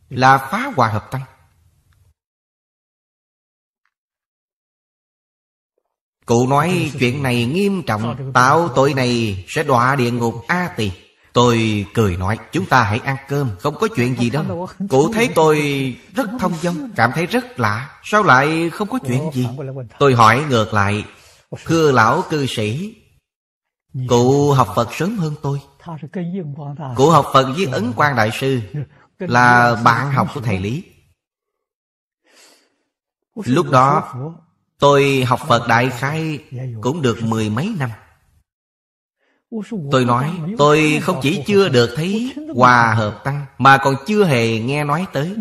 D: là phá hòa hợp tăng
B: cụ nói chuyện này nghiêm trọng tạo tội này sẽ đọa địa ngục a tỳ Tôi cười nói Chúng ta hãy ăn cơm Không có chuyện gì đâu Cụ thấy tôi
C: rất thông dong
B: Cảm thấy rất lạ Sao lại không có chuyện gì Tôi hỏi ngược lại Thưa lão cư sĩ Cụ học Phật sớm hơn tôi Cụ học Phật với Ấn Quang Đại Sư Là bạn học của Thầy Lý
C: Lúc đó
B: Tôi học Phật Đại Khai Cũng được mười mấy năm Tôi nói tôi không chỉ chưa được thấy hòa hợp tăng Mà còn chưa hề nghe nói tới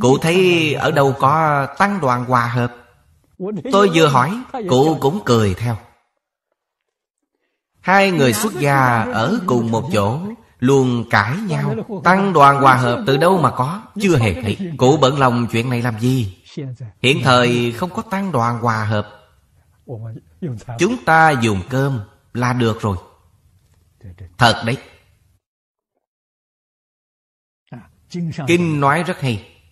B: Cụ thấy ở đâu có tăng đoàn hòa hợp
C: Tôi vừa hỏi cụ
B: cũng cười theo Hai người xuất gia ở cùng một chỗ Luôn cãi nhau Tăng đoàn hòa hợp từ đâu mà có Chưa hề thấy Cụ bận lòng chuyện này làm gì
C: Hiện thời
B: không có tăng đoàn hòa hợp Chúng ta dùng cơm là được rồi Thật đấy Kinh nói rất hay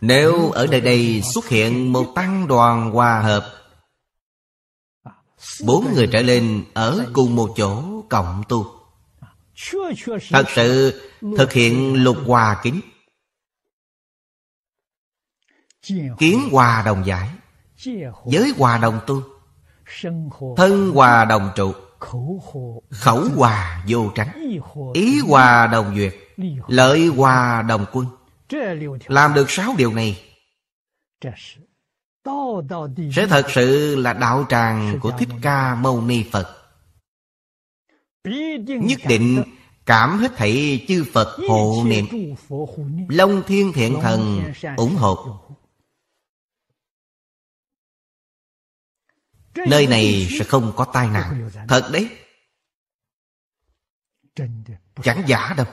B: Nếu ở đây đây xuất hiện một tăng đoàn hòa hợp Bốn người trở lên ở cùng một chỗ cộng tu
C: Thật sự thực hiện lục
B: hòa kính Kiến hòa đồng giải Giới hòa đồng tu
C: Thân hòa đồng trụ khẩu hòa
B: vô tránh
C: ý hòa
B: đồng duyệt lợi hòa đồng quân làm được sáu điều này
C: sẽ thật sự
B: là đạo tràng của thích ca mâu ni phật
C: nhất định
B: cảm hết thảy chư phật hộ niệm long thiên thiện thần ủng hộ
D: Nơi này sẽ không có tai nạn
B: Thật đấy Chẳng giả đâu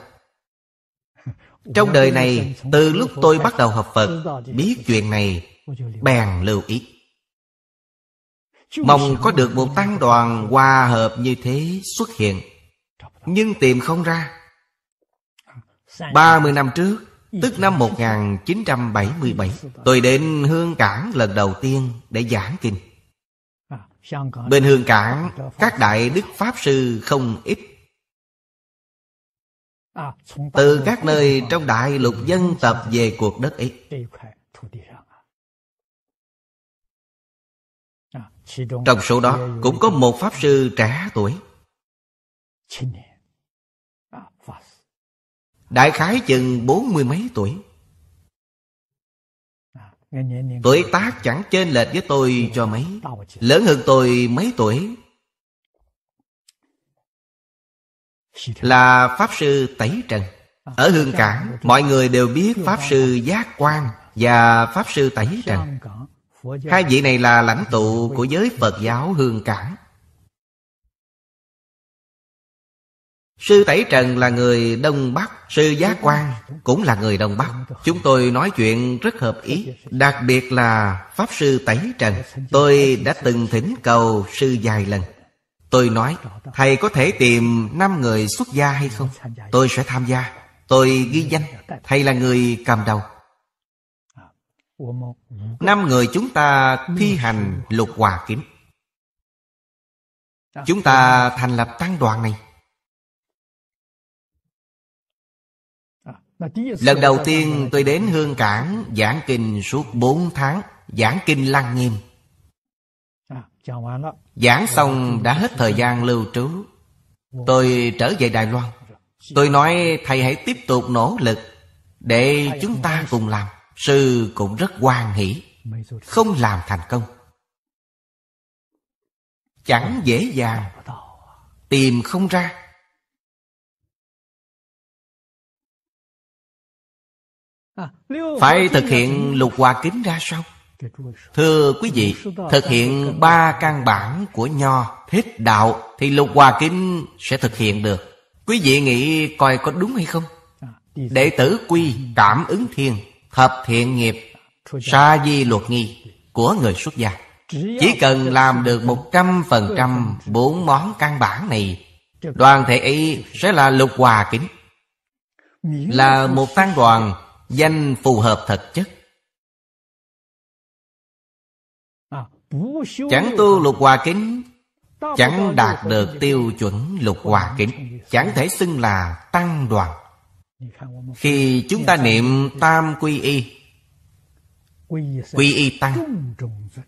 B: Trong đời này Từ lúc tôi bắt đầu học Phật Biết chuyện này Bèn lưu ý
C: Mong có được
B: một tăng đoàn Hòa hợp như thế xuất hiện Nhưng tìm không ra 30 năm trước Tức năm 1977 Tôi đến Hương Cảng lần đầu tiên Để giảng kinh Bên Hương Cảng Các đại đức Pháp Sư không ít
C: à, Từ các
B: nơi trong đại lục dân
D: tập về cuộc đất ấy
C: à, Trong số đó cũng có
B: một Pháp Sư trẻ tuổi à, Đại khái chừng bốn mươi mấy tuổi Tuổi tác chẳng chênh lệch với tôi cho mấy Lớn hơn tôi mấy tuổi Là Pháp Sư Tẩy Trần à, Ở Hương Cảng Mọi người đều biết Pháp Sư Giác quang Và Pháp Sư Tẩy Trần Hai vị này là lãnh tụ của giới Phật giáo Hương Cảng Sư Tẩy Trần là người Đông Bắc Sư Giá Quang cũng là người Đông Bắc Chúng tôi nói chuyện rất hợp ý Đặc biệt là Pháp Sư Tẩy Trần Tôi đã từng thỉnh cầu sư vài lần Tôi nói Thầy có thể tìm 5 người xuất gia hay không Tôi sẽ tham gia Tôi ghi danh Thầy là người cầm đầu Năm người chúng ta thi hành lục hòa kiếm Chúng ta thành lập tăng đoàn này
C: Lần đầu tiên
B: tôi đến Hương Cảng giảng kinh suốt 4 tháng, giảng kinh Lăng Nghiêm. À, giảng xong đã hết thời gian lưu trú. Tôi trở về Đài Loan. Tôi nói thầy hãy tiếp tục nỗ lực để chúng ta cùng làm. Sư cũng rất hoan hỷ, không làm thành công. Chẳng dễ dàng, tìm không ra.
C: phải thực hiện lục hòa
B: kính ra sao thưa quý vị thực hiện ba căn bản của nho thích đạo thì lục hòa kính sẽ thực hiện được quý vị nghĩ coi có đúng hay không đệ tử quy cảm ứng thiền thập thiện nghiệp sa di luật nghi của người xuất gia chỉ cần làm được một trăm phần trăm bốn món căn bản này đoàn thể ấy sẽ là lục hòa kính là một tăng đoàn danh phù hợp thật chất
C: chẳng tu lục
B: hòa kính
C: chẳng đạt được tiêu
B: chuẩn lục hòa kính chẳng thể xưng là tăng đoàn khi chúng ta niệm tam quy y
C: quy y tăng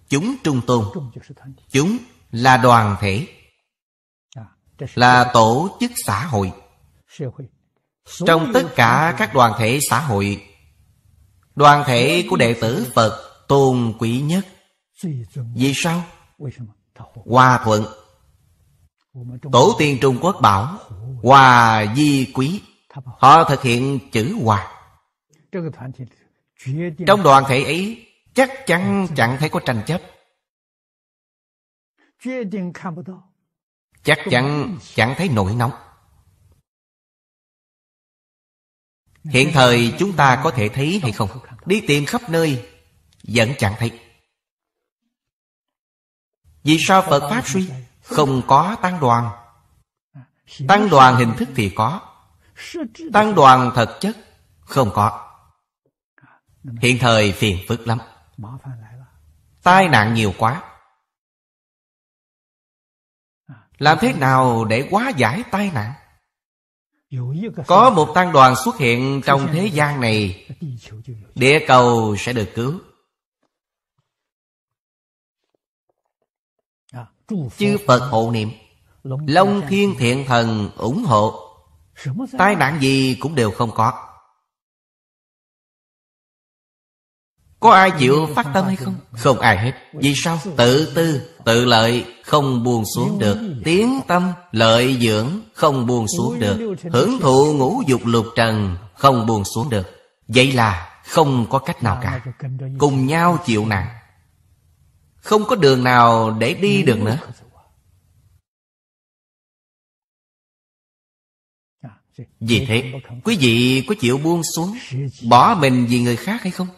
B: chúng trung tôn chúng là đoàn thể là tổ chức xã hội trong tất cả các đoàn thể xã hội Đoàn thể của đệ tử Phật tôn quý nhất Vì sao? Hòa thuận Tổ tiên Trung Quốc bảo Hòa di quý Họ thực hiện chữ hòa Trong đoàn thể ấy Chắc chắn chẳng thấy có tranh chấp Chắc chắn chẳng thấy nổi
D: nóng hiện thời chúng ta có thể
B: thấy hay không đi tìm khắp nơi vẫn chẳng thấy vì sao phật pháp suy không có tăng đoàn tăng đoàn hình thức thì có tăng đoàn thật chất không có hiện thời phiền phức lắm tai nạn nhiều quá làm thế nào để hóa giải tai nạn
C: có một tăng
B: đoàn xuất hiện trong thế gian này địa cầu sẽ được cứu chư phật hộ niệm long thiên thiện thần ủng hộ tai nạn gì cũng đều không có có ai chịu phát tâm hay không không ai hết vì sao tự tư Tự lợi không buông xuống được Tiến tâm lợi dưỡng không buông xuống được Hưởng thụ ngũ dục lục trần không buông xuống được Vậy là không có cách nào cả Cùng nhau chịu nặng, Không có đường nào để đi được nữa
C: dạ,
D: Vì thế, quý vị có chịu buông xuống Bỏ
B: mình vì người khác hay không?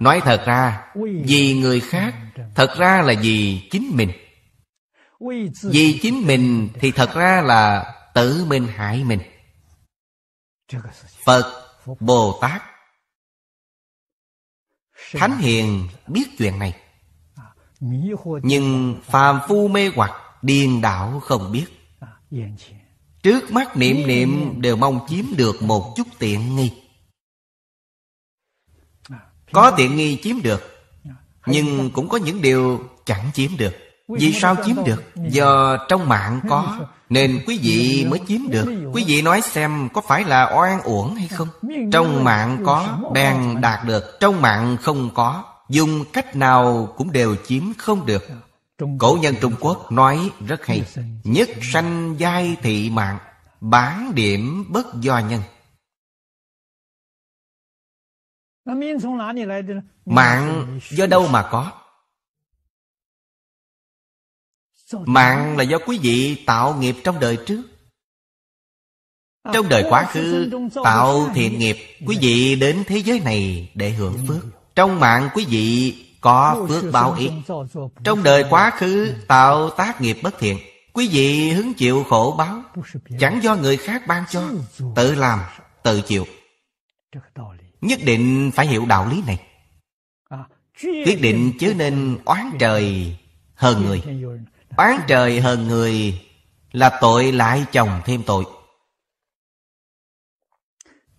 B: nói thật ra vì người khác thật ra là vì chính mình
C: vì chính
B: mình thì thật ra là tự mình hại mình phật bồ tát thánh hiền biết chuyện này nhưng phàm phu mê hoặc điên đảo không biết trước mắt niệm niệm đều mong chiếm được một chút tiện nghi có tiện nghi chiếm được Nhưng cũng có những điều chẳng chiếm được Vì sao chiếm được? Ừ. Do trong mạng có Nên quý vị mới chiếm được Quý vị nói xem có phải là oan uổng hay không?
C: Trong mạng có Bèn
B: đạt được Trong mạng không có Dùng cách nào cũng đều chiếm không được Cổ nhân Trung Quốc nói rất hay Nhất sanh giai thị mạng Bán điểm bất do nhân Mạng do đâu
D: mà có Mạng là do quý vị
B: tạo nghiệp trong đời trước à, Trong đời quá khứ tạo thiện nghiệp Quý vị đến thế giới này để hưởng phước Trong mạng quý vị có phước bao ít Trong đời quá khứ tạo tác nghiệp bất thiện Quý vị hứng chịu khổ báo Chẳng do người khác ban cho Tự làm, tự chịu Nhất định phải hiểu đạo lý này
C: à, Quyết định
B: chứ nên oán trời hơn người Oán trời hơn người Là tội lại chồng thêm tội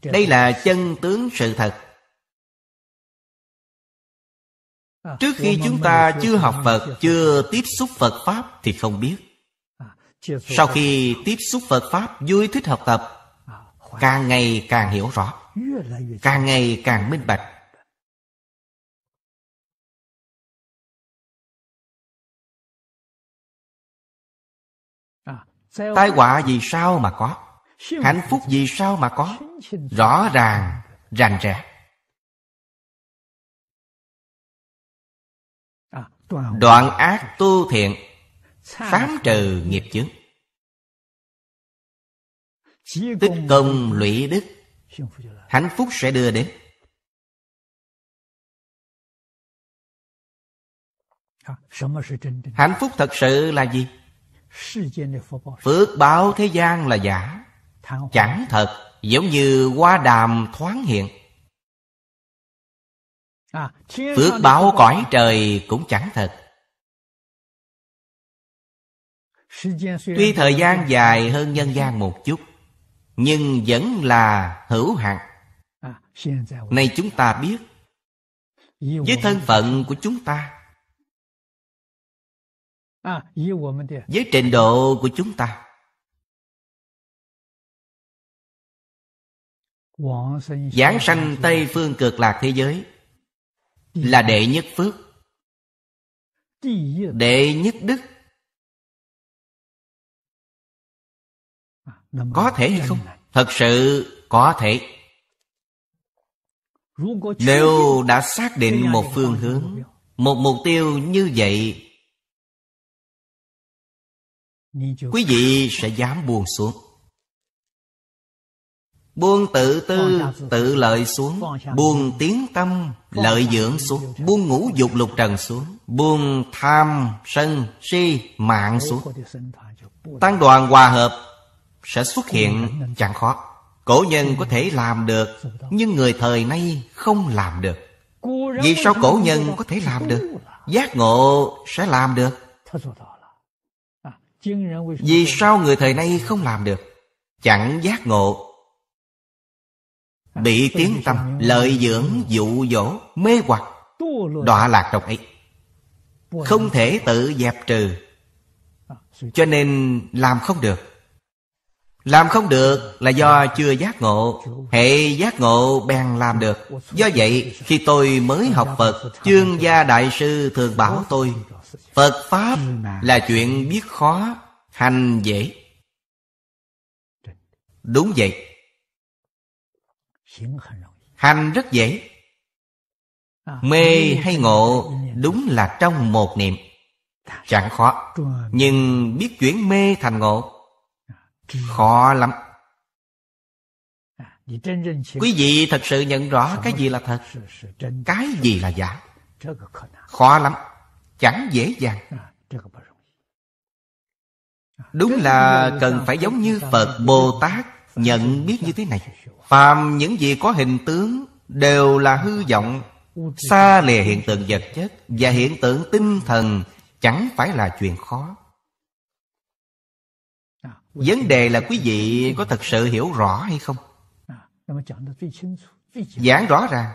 B: Đây là chân tướng sự thật à, Trước khi chúng ta chưa học Phật Chưa tiếp xúc Phật Pháp Thì không biết
C: à, Sau khi
B: tiếp xúc Phật Pháp Vui thích học tập Càng ngày càng hiểu rõ càng ngày càng minh bạch
D: à, tai họa vì sao mà có hạnh phúc vì sao mà có rõ ràng rành rẽ à, đoạn ác tu thiện sám trừ nghiệp chướng tích công lũy đức hạnh phúc sẽ đưa đến hạnh phúc thật
B: sự là gì phước báo thế gian là giả chẳng thật giống như hoa đàm thoáng hiện
C: à, phước báo
B: cõi trời cũng chẳng thật
C: tuy thời gian
B: dài hơn nhân gian một chút nhưng vẫn là hữu hạn
C: à, Nay
B: chúng ta biết với thân phận của chúng ta à, với trình độ của
D: chúng ta
C: giảng sanh tây
B: phương cực lạc thế giới là đệ nhất phước đệ nhất đức có thể hay không thật sự có thể
C: nếu đã xác định một phương hướng
D: một mục tiêu như vậy
B: quý vị sẽ dám buông xuống buông tự tư tự lợi xuống buông tiếng tâm lợi dưỡng xuống buông ngũ dục lục trần xuống buông tham sân si mạng xuống tăng đoàn hòa hợp sẽ xuất hiện chẳng khó cổ nhân có thể làm được nhưng người thời nay không làm được
C: vì sao cổ nhân có thể làm được
B: giác ngộ sẽ làm được à, vì sao người thời nay không làm được chẳng giác ngộ à, bị tiếng tâm lợi dưỡng dụ dỗ mê hoặc đọa lạc trong ấy không thể tự dẹp trừ à, cho nên làm không được làm không được là do chưa giác ngộ Hệ giác ngộ bèn làm được Do vậy khi tôi mới học Phật Chương gia đại sư thường bảo tôi Phật Pháp là chuyện biết khó Hành dễ Đúng vậy Hành rất dễ
C: Mê hay
B: ngộ đúng là trong một niệm Chẳng khó Nhưng biết chuyển mê thành ngộ khó lắm
C: quý vị thật
B: sự nhận rõ cái gì là thật cái gì là giả khó lắm chẳng dễ dàng đúng là cần phải giống như phật bồ tát nhận biết như thế này phàm những gì có hình tướng đều là hư vọng xa lìa hiện tượng vật chất và hiện tượng tinh thần chẳng phải là chuyện khó Vấn đề là quý vị có thật sự hiểu rõ
C: hay không? Giảng
B: rõ ràng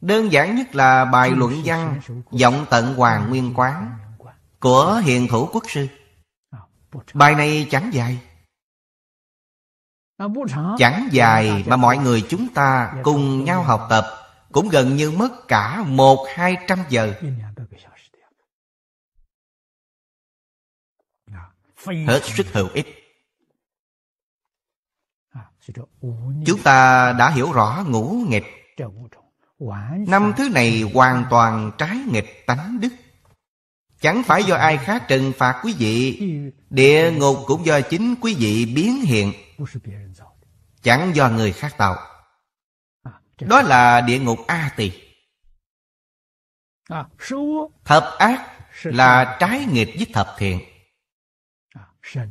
B: Đơn giản nhất là bài luận văn vọng tận hoàng nguyên quán Của hiền thủ quốc sư Bài này chẳng dài Chẳng dài mà mọi người chúng ta cùng nhau học tập Cũng gần như mất cả một hai trăm giờ hết sức hữu ích à, chúng ta đã hiểu rõ ngũ nghịch năm thứ này hoàn toàn trái nghịch tánh đức chẳng phải do ai khác trừng phạt quý vị địa ngục cũng do chính quý vị biến hiện chẳng do người khác tạo à, đó là địa ngục a tỳ à, thập ác là trái nghịch với thập thiện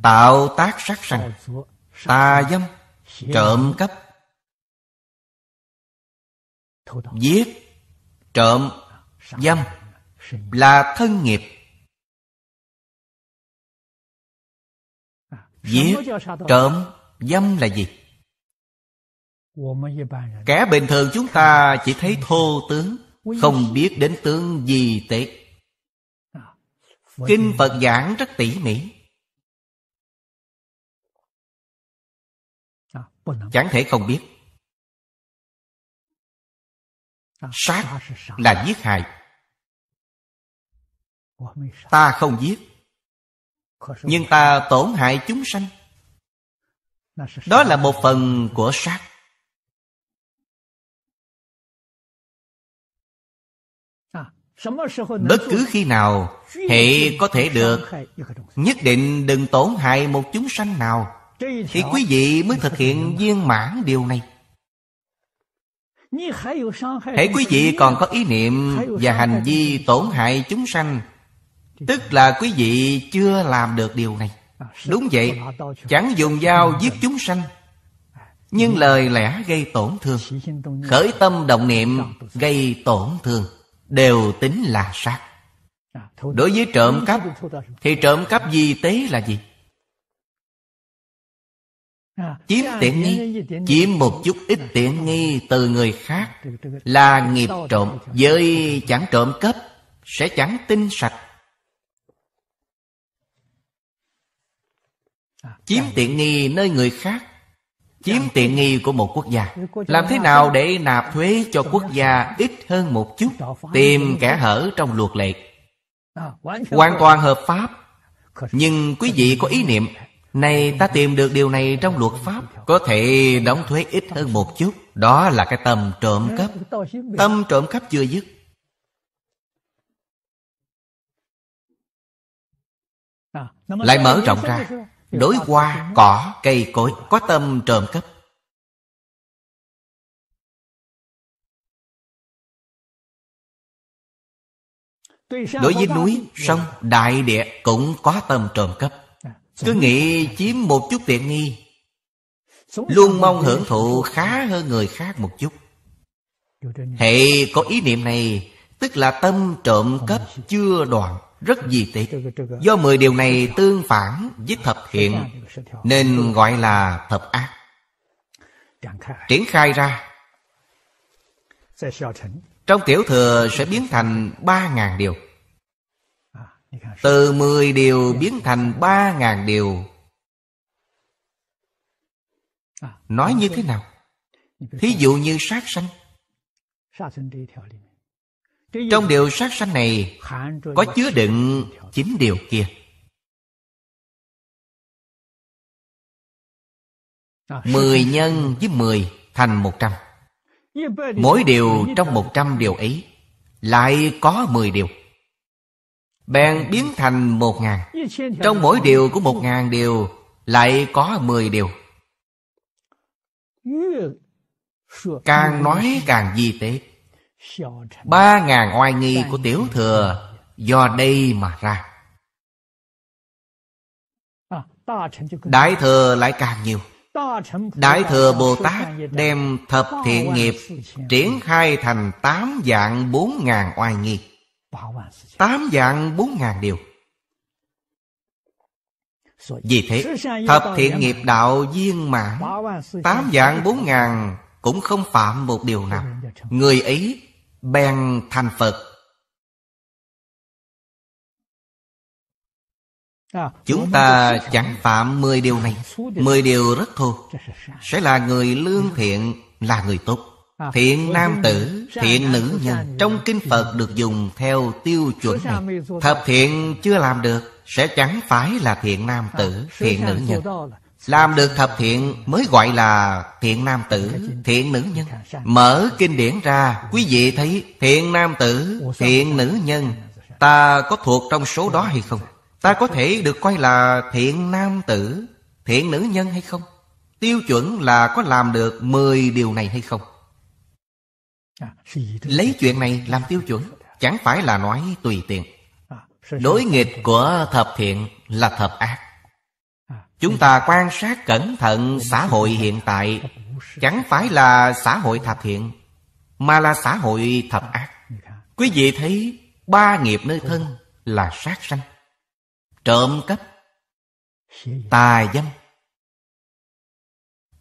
B: tạo tác sát sanh tà dâm trộm cắp
D: giết trộm dâm là thân nghiệp
B: à, giết trộm dâm là gì kẻ bình thường chúng ta chỉ thấy thô tướng không biết đến tướng gì tệ
C: à, kinh
B: phật giảng rất tỉ mỉ
D: chẳng thể không biết sát là giết hại
B: ta không giết nhưng ta tổn hại chúng sanh đó là một phần của sát
C: bất cứ khi nào hệ có thể được
B: nhất định đừng tổn hại một chúng sanh nào thì quý vị mới thực hiện viên mãn điều này
C: hãy quý vị còn có ý
B: niệm và hành vi tổn hại chúng sanh tức là quý vị chưa làm được điều này à, đúng vậy chẳng dùng dao giết chúng sanh à, nhưng lời lẽ gây tổn thương khởi tâm động niệm gây tổn thương đều tính là sát
C: à, đối với trộm cắp
B: thì trộm cắp di tế là gì
C: À, chiếm tiện nghi chiếm một
B: chút ít tiện nghi từ người khác
C: là nghiệp trộm
B: với chẳng trộm cấp sẽ chẳng tinh sạch à, chiếm tiện nghi nơi người khác chiếm tiện nghi của một quốc gia làm thế nào để nạp thuế cho quốc gia ít hơn một chút tìm kẻ hở trong luật lệ
D: à, hoàn toàn
B: hợp pháp nhưng quý vị có ý niệm này ta tìm được điều này trong luật pháp Có thể đóng thuế ít hơn một chút Đó là cái tâm trộm cắp Tâm trộm cắp chưa dứt
C: Lại mở rộng ra
D: Đối hoa, cỏ, cây cối Có tâm trộm cắp
C: Đối với núi, sông,
B: đại địa Cũng có tâm trộm cắp cứ nghĩ chiếm một chút tiện nghi
C: Luôn mong hưởng
B: thụ khá hơn người khác một chút Hệ có ý niệm này Tức là tâm trộm cấp chưa đoạn Rất gì
C: tịch Do
B: mười điều này tương phản với thập hiện Nên gọi là thập ác Triển khai ra Trong tiểu thừa sẽ biến thành ba ngàn điều từ 10 điều biến thành 3.000 điều Nói như thế nào? Thí dụ như sát sanh Trong điều sát sanh này Có chứa đựng 9 điều kia Mười nhân với mười thành một trăm
C: Mỗi điều trong
B: một trăm điều ấy Lại có mười điều bèn biến thành một ngàn
C: trong mỗi điều của
B: một ngàn điều lại có mười điều
C: càng nói
B: càng di tế ba ngàn oai nghi của tiểu thừa do đây mà ra
C: đại thừa
B: lại càng nhiều
C: đại thừa bồ tát đem
B: thập thiện nghiệp triển khai thành tám dạng bốn ngàn oai nghi tám dạng bốn ngàn điều vì thế thập thiện nghiệp đạo viên mãn tám dạng bốn ngàn cũng không phạm một điều nào người ấy bèn thành phật
C: à, Chúng ta
B: chẳng phạm mười điều này mười điều rất thô Sẽ là người lương thiện Là người tốt Thiện nam tử, thiện nữ nhân Trong kinh Phật được dùng theo tiêu chuẩn này
C: Thập thiện
B: chưa làm được Sẽ chẳng phải là thiện nam tử, thiện nữ nhân Làm được thập thiện mới gọi là thiện nam tử, thiện nữ nhân Mở kinh điển ra, quý vị thấy thiện nam tử, thiện nữ nhân Ta có thuộc trong số đó hay không? Ta có thể được coi là thiện nam tử, thiện nữ nhân hay không? Tiêu chuẩn là có làm được mười điều này hay không? À, lấy chuyện này làm tiêu chuẩn chẳng phải là nói tùy tiện à, đối nghịch của thập thiện là thập ác à, chúng ta quan sát cẩn thận xã hội hiện tại chẳng phải là xã hội thập thiện mà là xã hội thập ác quý vị thấy ba nghiệp nơi thân là sát sanh trộm cắp tà dâm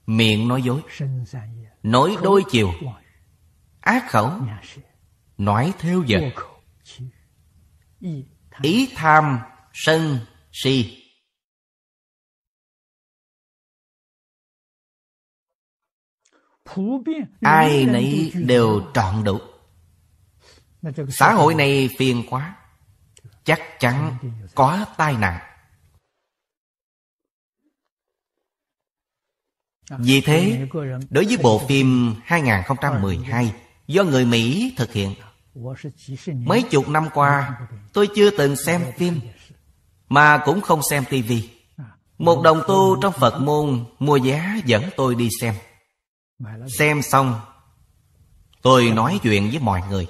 B: miệng nói dối nói đôi chiều ác khẩu nói theo vật ý tham sân si
C: ai nấy đều
B: trọn đủ xã hội này phiền quá chắc chắn có tai nạn vì thế, đối với bộ phim 2012 do người Mỹ thực hiện. Mấy chục năm qua, tôi chưa từng xem phim, mà cũng không xem tivi. Một đồng tu trong Phật môn mua giá dẫn tôi đi xem. Xem xong, tôi nói chuyện với mọi người.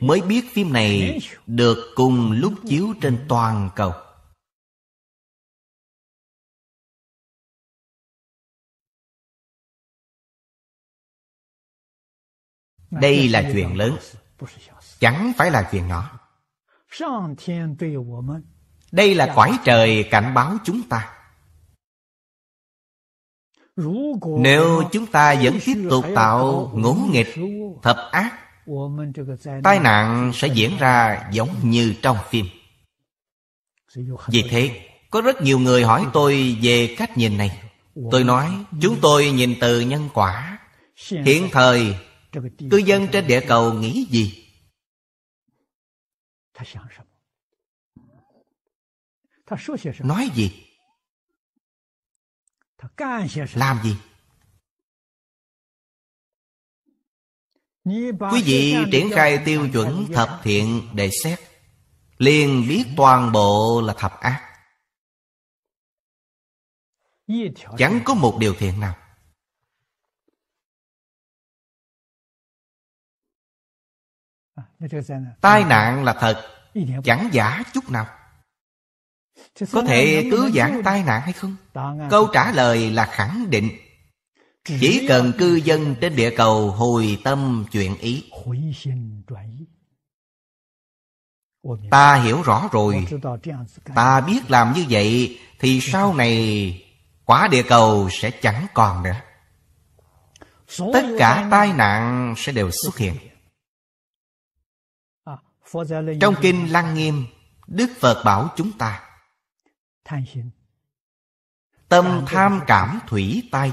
C: Mới biết phim này
B: được cùng lúc chiếu trên toàn cầu.
C: đây là chuyện
B: lớn chẳng phải là chuyện nhỏ
C: đây là cõi
B: trời cảnh báo chúng ta
C: nếu chúng
B: ta vẫn tiếp tục tạo ngũ nghịch thập
C: ác tai
B: nạn sẽ diễn ra giống như trong phim vì thế có rất nhiều người hỏi tôi về cách nhìn này tôi nói chúng tôi nhìn từ nhân quả hiện thời cư dân trên địa cầu nghĩ gì
C: nói gì làm gì quý vị triển khai tiêu chuẩn thập
B: thiện để xét liền biết toàn bộ là thập ác chẳng có một điều thiện nào
D: À, tai
B: nạn là thật chẳng giả chút nào
C: có thể cứu giãn tai nạn hay không câu
B: trả lời là khẳng định chỉ cần cư dân trên địa cầu hồi tâm chuyện ý
C: ta hiểu rõ rồi
B: ta biết làm như vậy thì sau này quả địa cầu sẽ chẳng còn nữa tất cả tai nạn sẽ đều xuất hiện trong Kinh Lăng Nghiêm, Đức Phật bảo chúng ta Tâm dạ, tham cảm thủy tai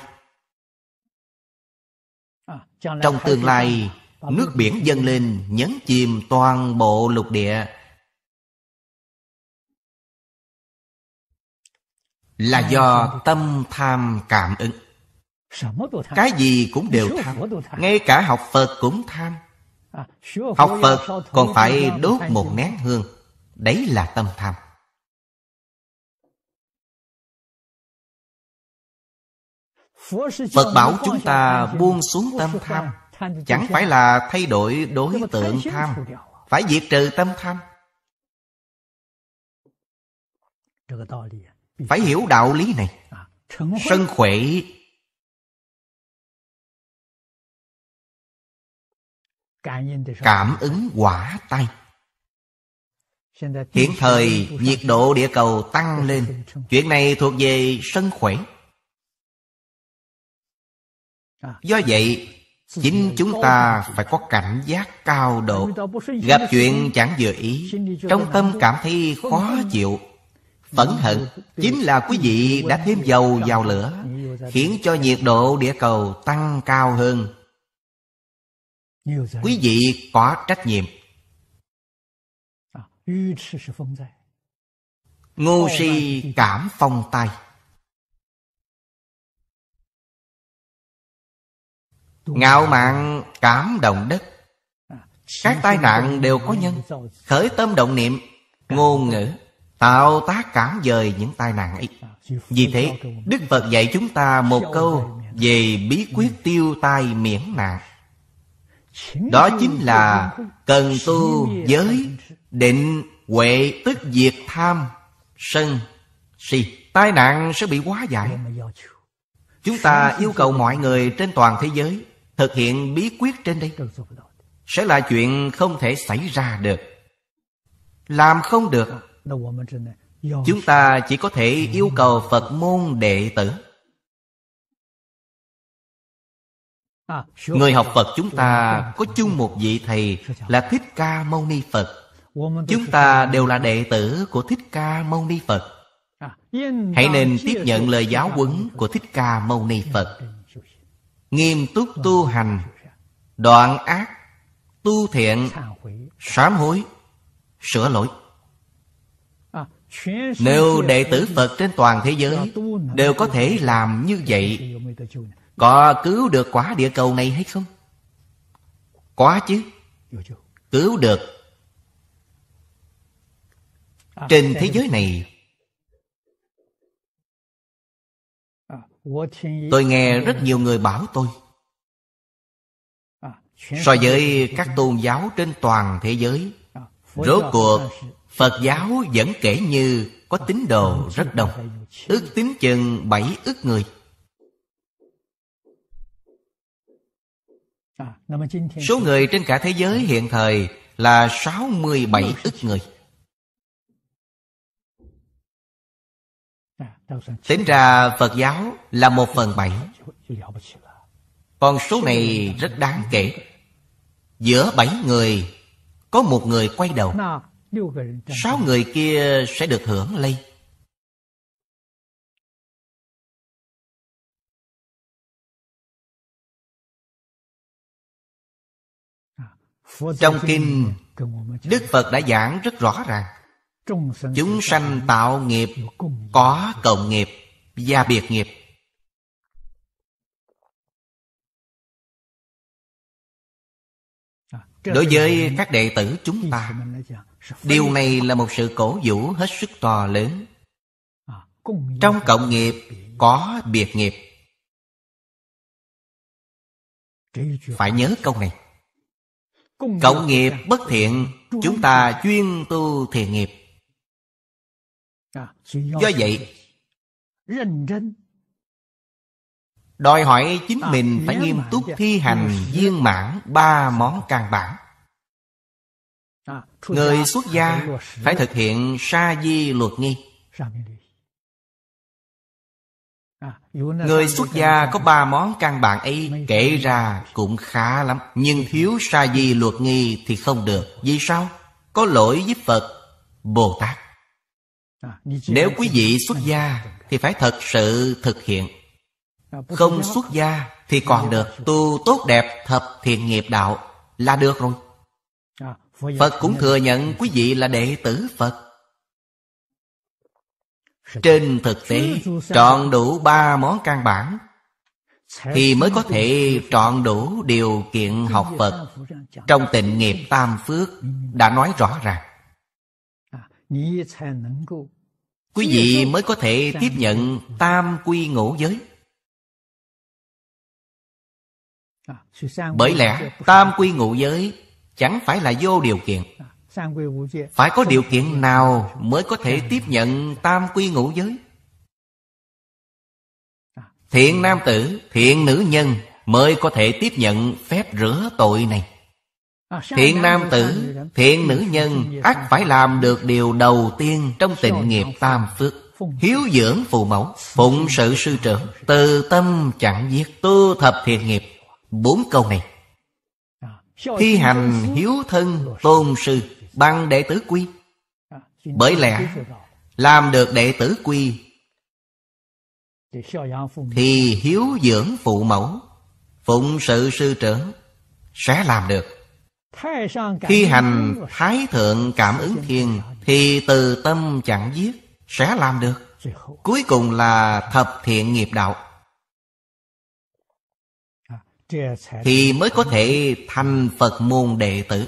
C: à, Trong tương lai Nước biển
B: dâng lên nhấn chìm toàn
D: bộ lục địa
B: Là do tâm tham cảm ứng
C: Cái gì cũng đều tham
B: Ngay cả học Phật cũng tham À, Học Phật còn phải đốt một nén hương Đấy là tâm tham Phật bảo chúng ta buông xuống tâm tham Chẳng phải là thay đổi đối tượng tham Phải diệt trừ tâm tham à.
D: Phải hiểu đạo lý này à, Sân khỏe
C: cảm ứng
D: quả tay
C: hiện thời nhiệt độ địa cầu tăng lên
B: chuyện này thuộc về sân khỏe do vậy chính chúng ta phải có cảnh giác cao độ
C: gặp chuyện
B: chẳng vừa ý trong tâm cảm thấy khó chịu phẫn hận chính là quý vị đã thêm dầu vào lửa khiến cho nhiệt độ địa cầu tăng cao hơn quý vị có trách nhiệm
D: ngu si cảm phong tay ngạo mạn
B: cảm động đất các tai nạn đều có nhân khởi tâm động niệm ngôn ngữ tạo tác cảm dời những tai nạn ấy vì thế đức phật dạy chúng ta một câu về bí quyết ừ. tiêu tai miễn nạn
E: đó chính là
B: cần tu giới định huệ tức diệt tham sân si tai nạn sẽ bị quá giải chúng ta yêu cầu mọi người trên toàn thế giới thực hiện bí quyết trên đây sẽ là chuyện không thể xảy ra được làm không được chúng ta chỉ có thể yêu cầu phật môn đệ tử
C: Người học Phật chúng ta có
B: chung một vị thầy là Thích Ca Mâu Ni Phật. Chúng ta đều là đệ tử của Thích Ca Mâu Ni Phật.
C: Hãy nên tiếp nhận lời giáo huấn
B: của Thích Ca Mâu Ni Phật. Nghiêm túc tu hành, đoạn ác, tu thiện, sám hối, sửa lỗi.
C: Nếu đệ tử Phật
B: trên toàn thế giới đều có thể làm như vậy có cứu được quả địa cầu này hay không? Có chứ Cứu được
C: à, Trên thế giới này à, Tôi nghe rất nhiều
D: người bảo tôi
C: à, So với các tôn
B: giáo trên toàn thế giới
D: Rốt cuộc
B: Phật giáo vẫn kể như Có tín đồ rất đông Ước tính chừng 7 ước người
C: Dạ, số người
B: trên cả thế giới hiện thời là 67 dạ. ức người. Dạ, Tính ra Phật giáo là một phần bảy Còn số này rất đáng kể Giữa bảy người Có một người quay đầu Sáu người kia sẽ được hưởng lây
D: Trong kinh
B: Đức Phật đã giảng rất rõ ràng Chúng sanh tạo nghiệp Có cộng nghiệp Và biệt nghiệp
A: Đối với các
D: đệ tử chúng ta
C: Điều
B: này là một sự cổ vũ hết sức to lớn Trong cộng nghiệp có biệt nghiệp Phải nhớ câu này
C: Cộng nghiệp bất thiện Chúng ta chuyên
B: tu thiện nghiệp à, Do vậy Đòi hỏi chính à, mình phải nghiêm túc thi hành viên mãn ba món căn bản.
C: À, Người xuất gia phải thực
B: hiện sa di luật nghi.
C: Người xuất gia
B: có ba món căn bản ấy Kể ra cũng khá lắm Nhưng thiếu sa di luật nghi thì không được Vì sao? Có lỗi với Phật Bồ Tát Nếu quý vị xuất gia Thì phải thật sự thực hiện Không xuất gia thì còn được Tu tốt đẹp thập thiện nghiệp đạo Là được rồi Phật cũng thừa nhận quý vị là đệ tử Phật trên thực tế trọn đủ ba món căn bản
C: thì mới có thể
B: trọn đủ điều kiện học phật trong tịnh nghiệp tam phước đã nói rõ ràng
C: quý vị mới có thể tiếp
B: nhận tam quy ngũ giới bởi lẽ tam quy ngũ giới chẳng phải là vô điều kiện phải có điều kiện nào mới có thể tiếp nhận tam quy ngũ giới à. thiện nam tử thiện nữ nhân mới có thể tiếp nhận phép rửa tội này
C: à, thiện nam tử thiện nữ nhân ắt
B: phải làm được điều đầu tiên trong tịnh nghiệp tam phước hiếu dưỡng phụ mẫu phụng sự sư trưởng từ tâm chẳng giết tu thập thiện nghiệp bốn câu này
C: à, thi hành
B: hiếu thân tôn sư bằng đệ tử quy
C: bởi lẽ
B: làm được đệ tử quy thì hiếu dưỡng phụ mẫu phụng sự sư trưởng sẽ làm được
C: khi hành
B: thái thượng cảm ứng thiên thì từ tâm chẳng giết sẽ làm được cuối cùng là thập thiện nghiệp đạo thì mới có thể thành phật môn đệ tử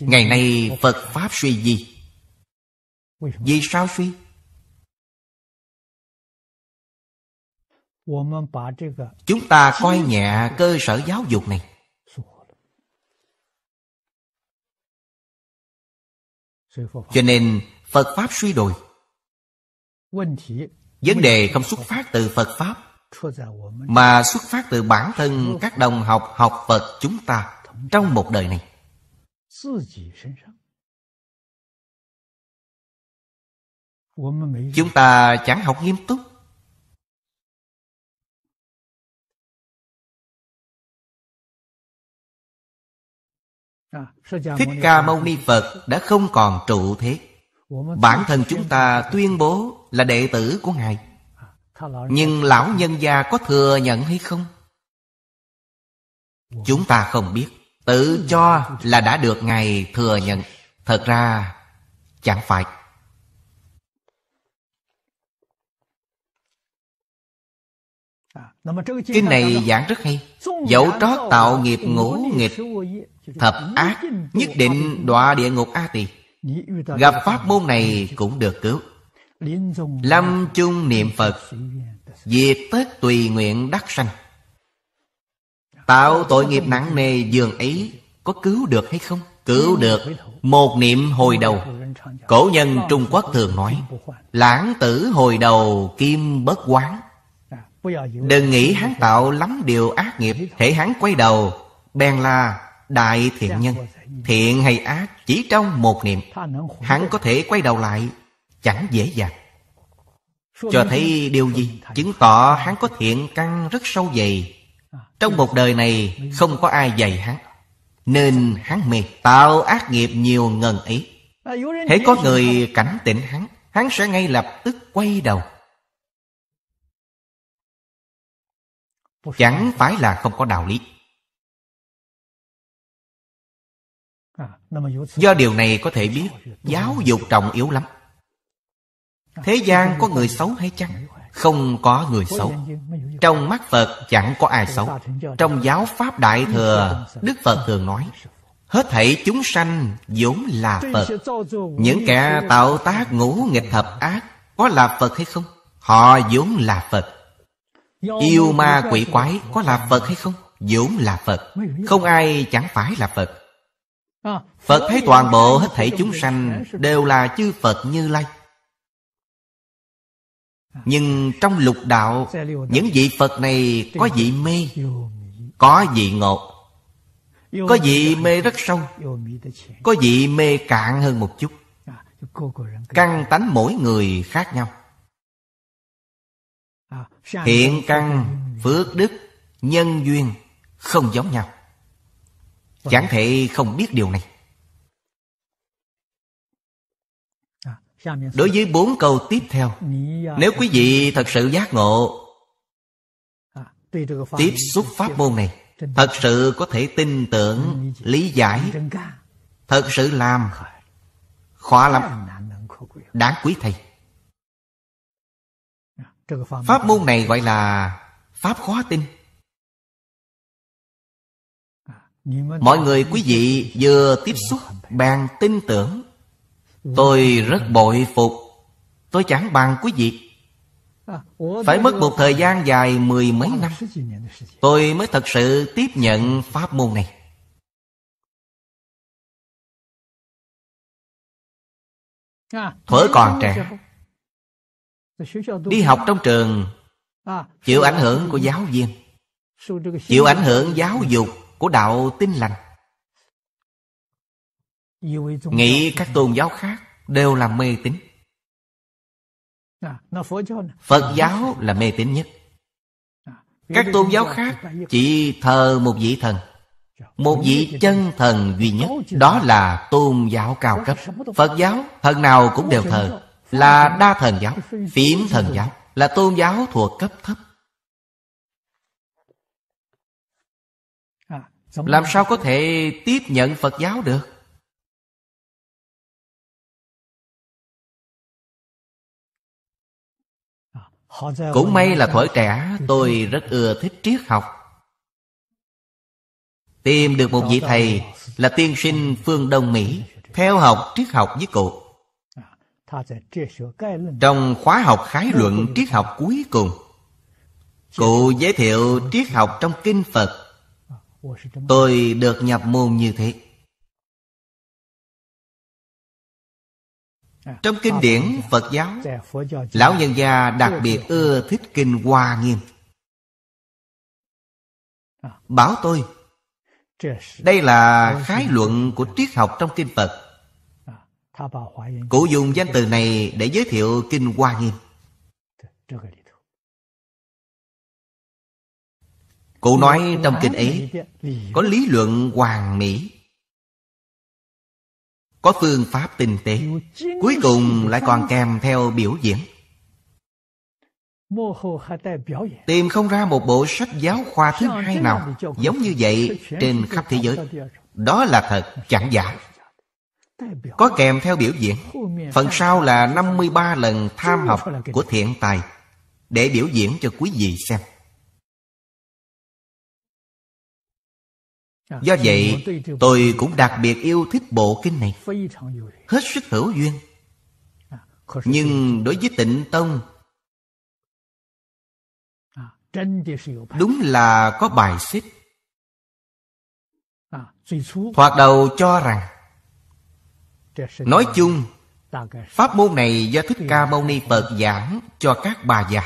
C: ngày nay phật
D: pháp suy gì
C: vì sao suy
D: chúng ta coi nhẹ cơ sở giáo dục này cho nên phật pháp suy đồi
C: vấn đề không xuất phát từ phật pháp mà
B: xuất phát từ bản thân các đồng học học phật chúng ta trong một đời này
C: 自己身上。
D: chúng ta chẳng học nghiêm túc à,
C: thích ca mâu ni
B: phật đã không còn trụ thế bản thân chúng ta tuyên bố là đệ tử của ngài
C: à, nhưng
B: lão nhân gia có thừa nhận hay không chúng ta không biết Tự cho là đã được Ngài thừa nhận Thật ra chẳng phải
C: Kinh à, này giảng rất hay Dẫu trót tạo nghiệp ngũ nghịch Thập ác
B: Nhất định đọa địa ngục A tỳ Gặp pháp môn này cũng được cứu Lâm chung niệm Phật Diệt tất tùy nguyện đắc sanh Tạo tội nghiệp nặng nề dường ấy Có cứu được hay không? Cứu được Một niệm hồi đầu Cổ nhân Trung Quốc thường nói Lãng tử hồi đầu kim bất quán
C: Đừng nghĩ hắn
B: tạo lắm điều ác nghiệp Thể hắn quay đầu Bèn là đại thiện nhân Thiện hay ác chỉ trong một niệm Hắn có thể quay đầu lại Chẳng dễ dàng Cho thấy điều gì Chứng tỏ hắn có thiện căn rất sâu dày trong một đời này không có ai dạy hắn Nên hắn mệt tạo ác nghiệp nhiều ngần ấy
C: Hễ có người
B: cảnh tỉnh hắn Hắn sẽ ngay lập tức quay đầu
D: Chẳng phải là không có đạo lý
B: Do điều này có thể biết Giáo dục trọng yếu lắm Thế gian có người xấu hay chăng không có người xấu trong mắt phật chẳng có ai xấu trong giáo pháp đại thừa đức phật thường nói hết thảy chúng sanh vốn là phật
C: những kẻ tạo
B: tác ngũ nghịch thập ác có là phật hay không họ vốn là phật
C: yêu ma quỷ quái có là phật hay không
B: vốn là phật không ai chẳng phải là phật
C: à, phật thấy toàn bộ hết thảy chúng sanh
B: đều là chư phật như lai nhưng trong lục đạo những vị phật này có vị mê có vị ngộ
C: có vị mê rất sâu
B: có vị mê cạn hơn một chút căn tánh mỗi người khác nhau hiện căn phước đức nhân duyên không giống nhau chẳng thể không biết điều này đối với bốn câu tiếp theo nếu quý vị thật sự giác ngộ
C: tiếp xúc pháp môn này thật
B: sự có thể tin tưởng lý giải thật sự làm khó lắm đáng quý thầy pháp môn này gọi là pháp khóa tin
C: mọi người quý
D: vị vừa
B: tiếp xúc bàn tin tưởng
C: Tôi rất
B: bội phục Tôi chẳng bằng quý vị Phải mất một thời gian dài mười mấy năm Tôi mới thật sự tiếp nhận pháp môn này
D: Thuở còn trẻ
C: Đi học trong trường Chịu ảnh hưởng của giáo viên Chịu ảnh hưởng giáo
B: dục của đạo tinh lành
C: nghĩ các tôn giáo
B: khác đều là mê tín
C: à, phật giáo
B: là mê tín nhất
C: à, các tôn giáo
B: khác chỉ thờ một vị thần dạ, một vị chân thần duy nhất đó là tôn giáo cao cấp phật giáo thần nào cũng đều thờ là đa thần giáo phiếm thần giáo là tôn giáo thuộc cấp thấp à, làm sao có thể tiếp nhận phật giáo
D: được
C: Cũng may là thuở trẻ tôi
B: rất ưa thích triết học Tìm được một vị thầy là tiên sinh phương Đông Mỹ Theo học triết học với cụ Trong khóa học khái luận triết học cuối cùng Cụ giới thiệu triết học trong kinh Phật Tôi được nhập môn như thế
D: trong kinh điển phật giáo
C: lão
B: nhân gia đặc biệt ưa thích kinh hoa nghiêm à. bảo tôi đây là khái luận của triết học trong kinh phật
C: à, cụ dùng danh
B: từ này để giới thiệu kinh hoa nghiêm cụ nói trong kinh ấy có lý luận hoàn mỹ có phương pháp tinh tế cuối cùng lại còn kèm theo biểu diễn tìm không ra một bộ sách giáo khoa thứ hai nào giống như vậy trên khắp thế giới đó là thật chẳng giả có kèm theo biểu diễn phần sau là 53 lần tham học của thiện tài để biểu diễn cho quý vị xem
D: À, do vậy tôi
B: cũng đặc biệt yêu thích bộ kinh này Hết sức hữu duyên à, Nhưng đối với tịnh tông à, Đúng là có bài xích Thoạt đầu cho rằng
C: Nói chung
B: Pháp môn này do Thích Ca Mâu Ni Phật giảng cho các bà già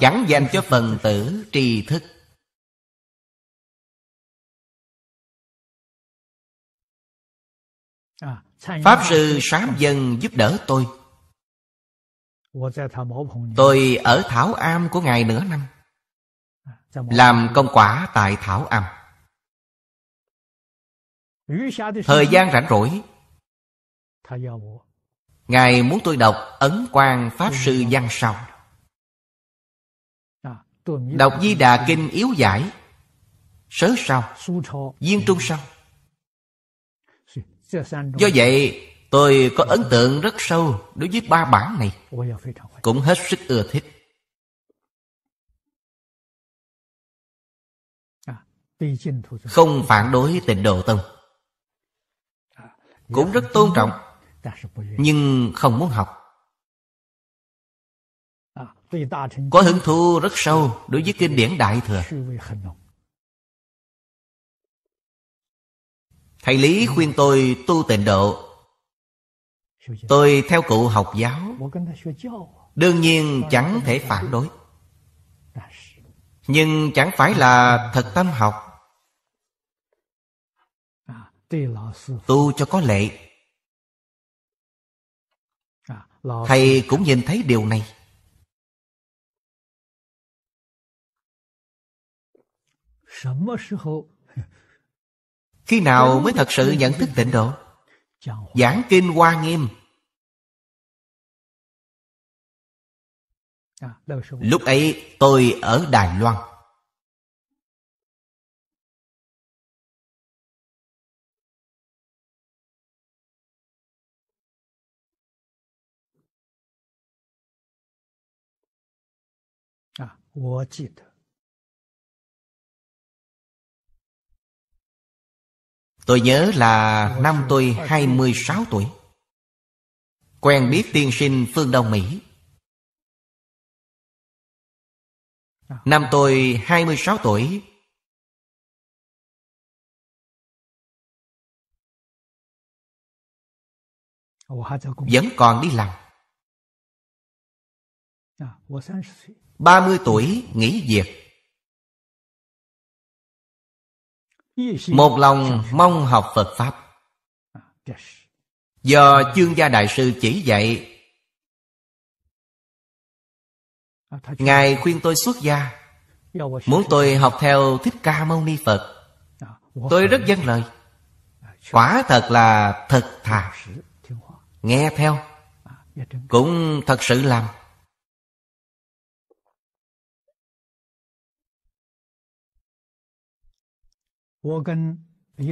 B: Chẳng dành cho phần tử trì thức Pháp Sư Sám Dân giúp đỡ tôi Tôi ở Thảo Am của Ngài nửa năm
C: dạ, Làm dạ. công
B: quả tại Thảo Am
C: Thời gian rảnh
B: rỗi Ngài muốn tôi đọc Ấn Quang Pháp Sư Văn Sau
C: à, Đọc Di Đà Kinh
B: Yếu Giải Sớ sau Viên Trung sau Do vậy tôi có ấn tượng rất sâu đối với ba bản này Cũng hết sức ưa thích
C: à, Không
B: phản đối tịnh độ tông à, Cũng dạ, rất tôn dạ, trọng dạ, Nhưng không muốn học
C: à, Có hứng
B: thú rất sâu đối với kinh điển Đại Thừa
D: thầy lý khuyên
B: tôi tu tịnh độ tôi theo cụ học giáo đương nhiên chẳng thể phản đối nhưng chẳng phải là thật tâm học tu cho có lệ thầy cũng
D: nhìn thấy điều này khi nào mới thật sự nhận thức tịnh độ Giảng kinh Hoa Nghiêm Lúc ấy tôi ở Đài Loan À, tôi nhớ Tôi nhớ là năm tôi 26 tuổi. Quen biết tiên sinh phương Đông Mỹ. Năm tôi 26 tuổi. Vẫn còn đi làm. 30 tuổi nghỉ việc một lòng mong học phật pháp do chương gia đại sư chỉ dạy
B: ngài khuyên tôi xuất gia muốn tôi học theo thích ca mâu ni phật tôi rất vâng lời quả thật là thật thà nghe theo cũng thật
D: sự làm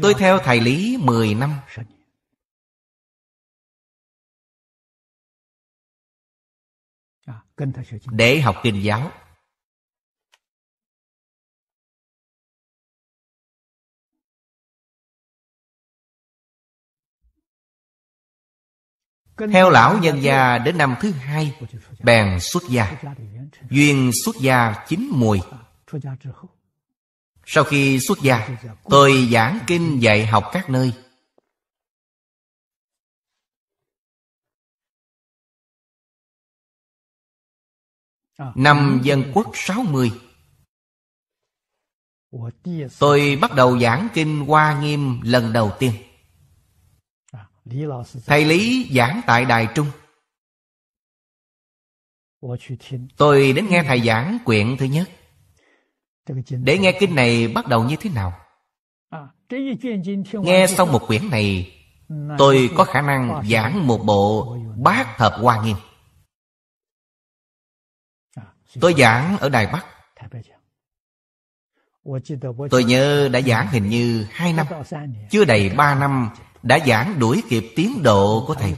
D: Tôi theo thầy Lý 10 năm Để học kinh giáo
C: Theo lão nhân gia đến năm thứ hai
B: Bèn xuất gia Duyên xuất gia chín mùi sau khi xuất gia Tôi giảng kinh dạy học các nơi
C: Năm dân quốc
B: 60 Tôi bắt đầu giảng kinh Hoa Nghiêm lần đầu tiên
C: Thầy Lý
B: giảng tại Đài Trung
C: Tôi đến nghe thầy
B: giảng quyển thứ nhất để nghe kinh này bắt đầu như thế nào
C: nghe xong một quyển này tôi có khả năng giảng
B: một bộ bát hợp hoa nghiêm tôi giảng ở đài bắc tôi nhớ đã giảng hình như hai
C: năm chưa đầy ba
B: năm đã giảng đuổi kịp tiến độ của thầy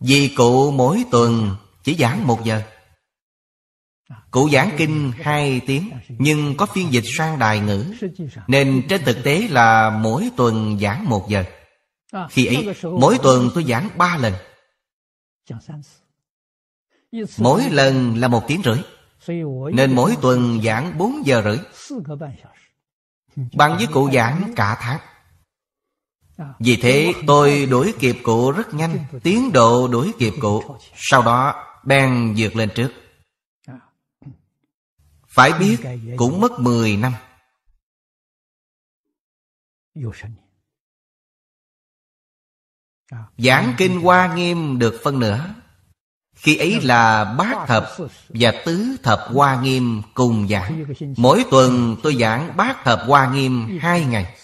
B: vì cụ mỗi tuần chỉ giảng một giờ Cụ giảng kinh hai tiếng Nhưng có phiên dịch sang đài ngữ Nên trên thực tế là mỗi tuần giảng một giờ
C: Khi ấy mỗi tuần tôi
B: giảng ba lần
C: Mỗi lần là một tiếng rưỡi Nên mỗi
B: tuần giảng bốn giờ rưỡi Bằng với cụ giảng cả tháng vì thế tôi đuổi kịp cụ rất nhanh Tiến độ đuổi kịp cụ Sau đó bèn vượt lên trước
D: phải biết cũng mất 10 năm
B: Giảng Kinh Hoa Nghiêm được phân nửa Khi ấy là bát thập và tứ thập Hoa Nghiêm cùng giảng Mỗi tuần tôi giảng bát thập Hoa Nghiêm hai ngày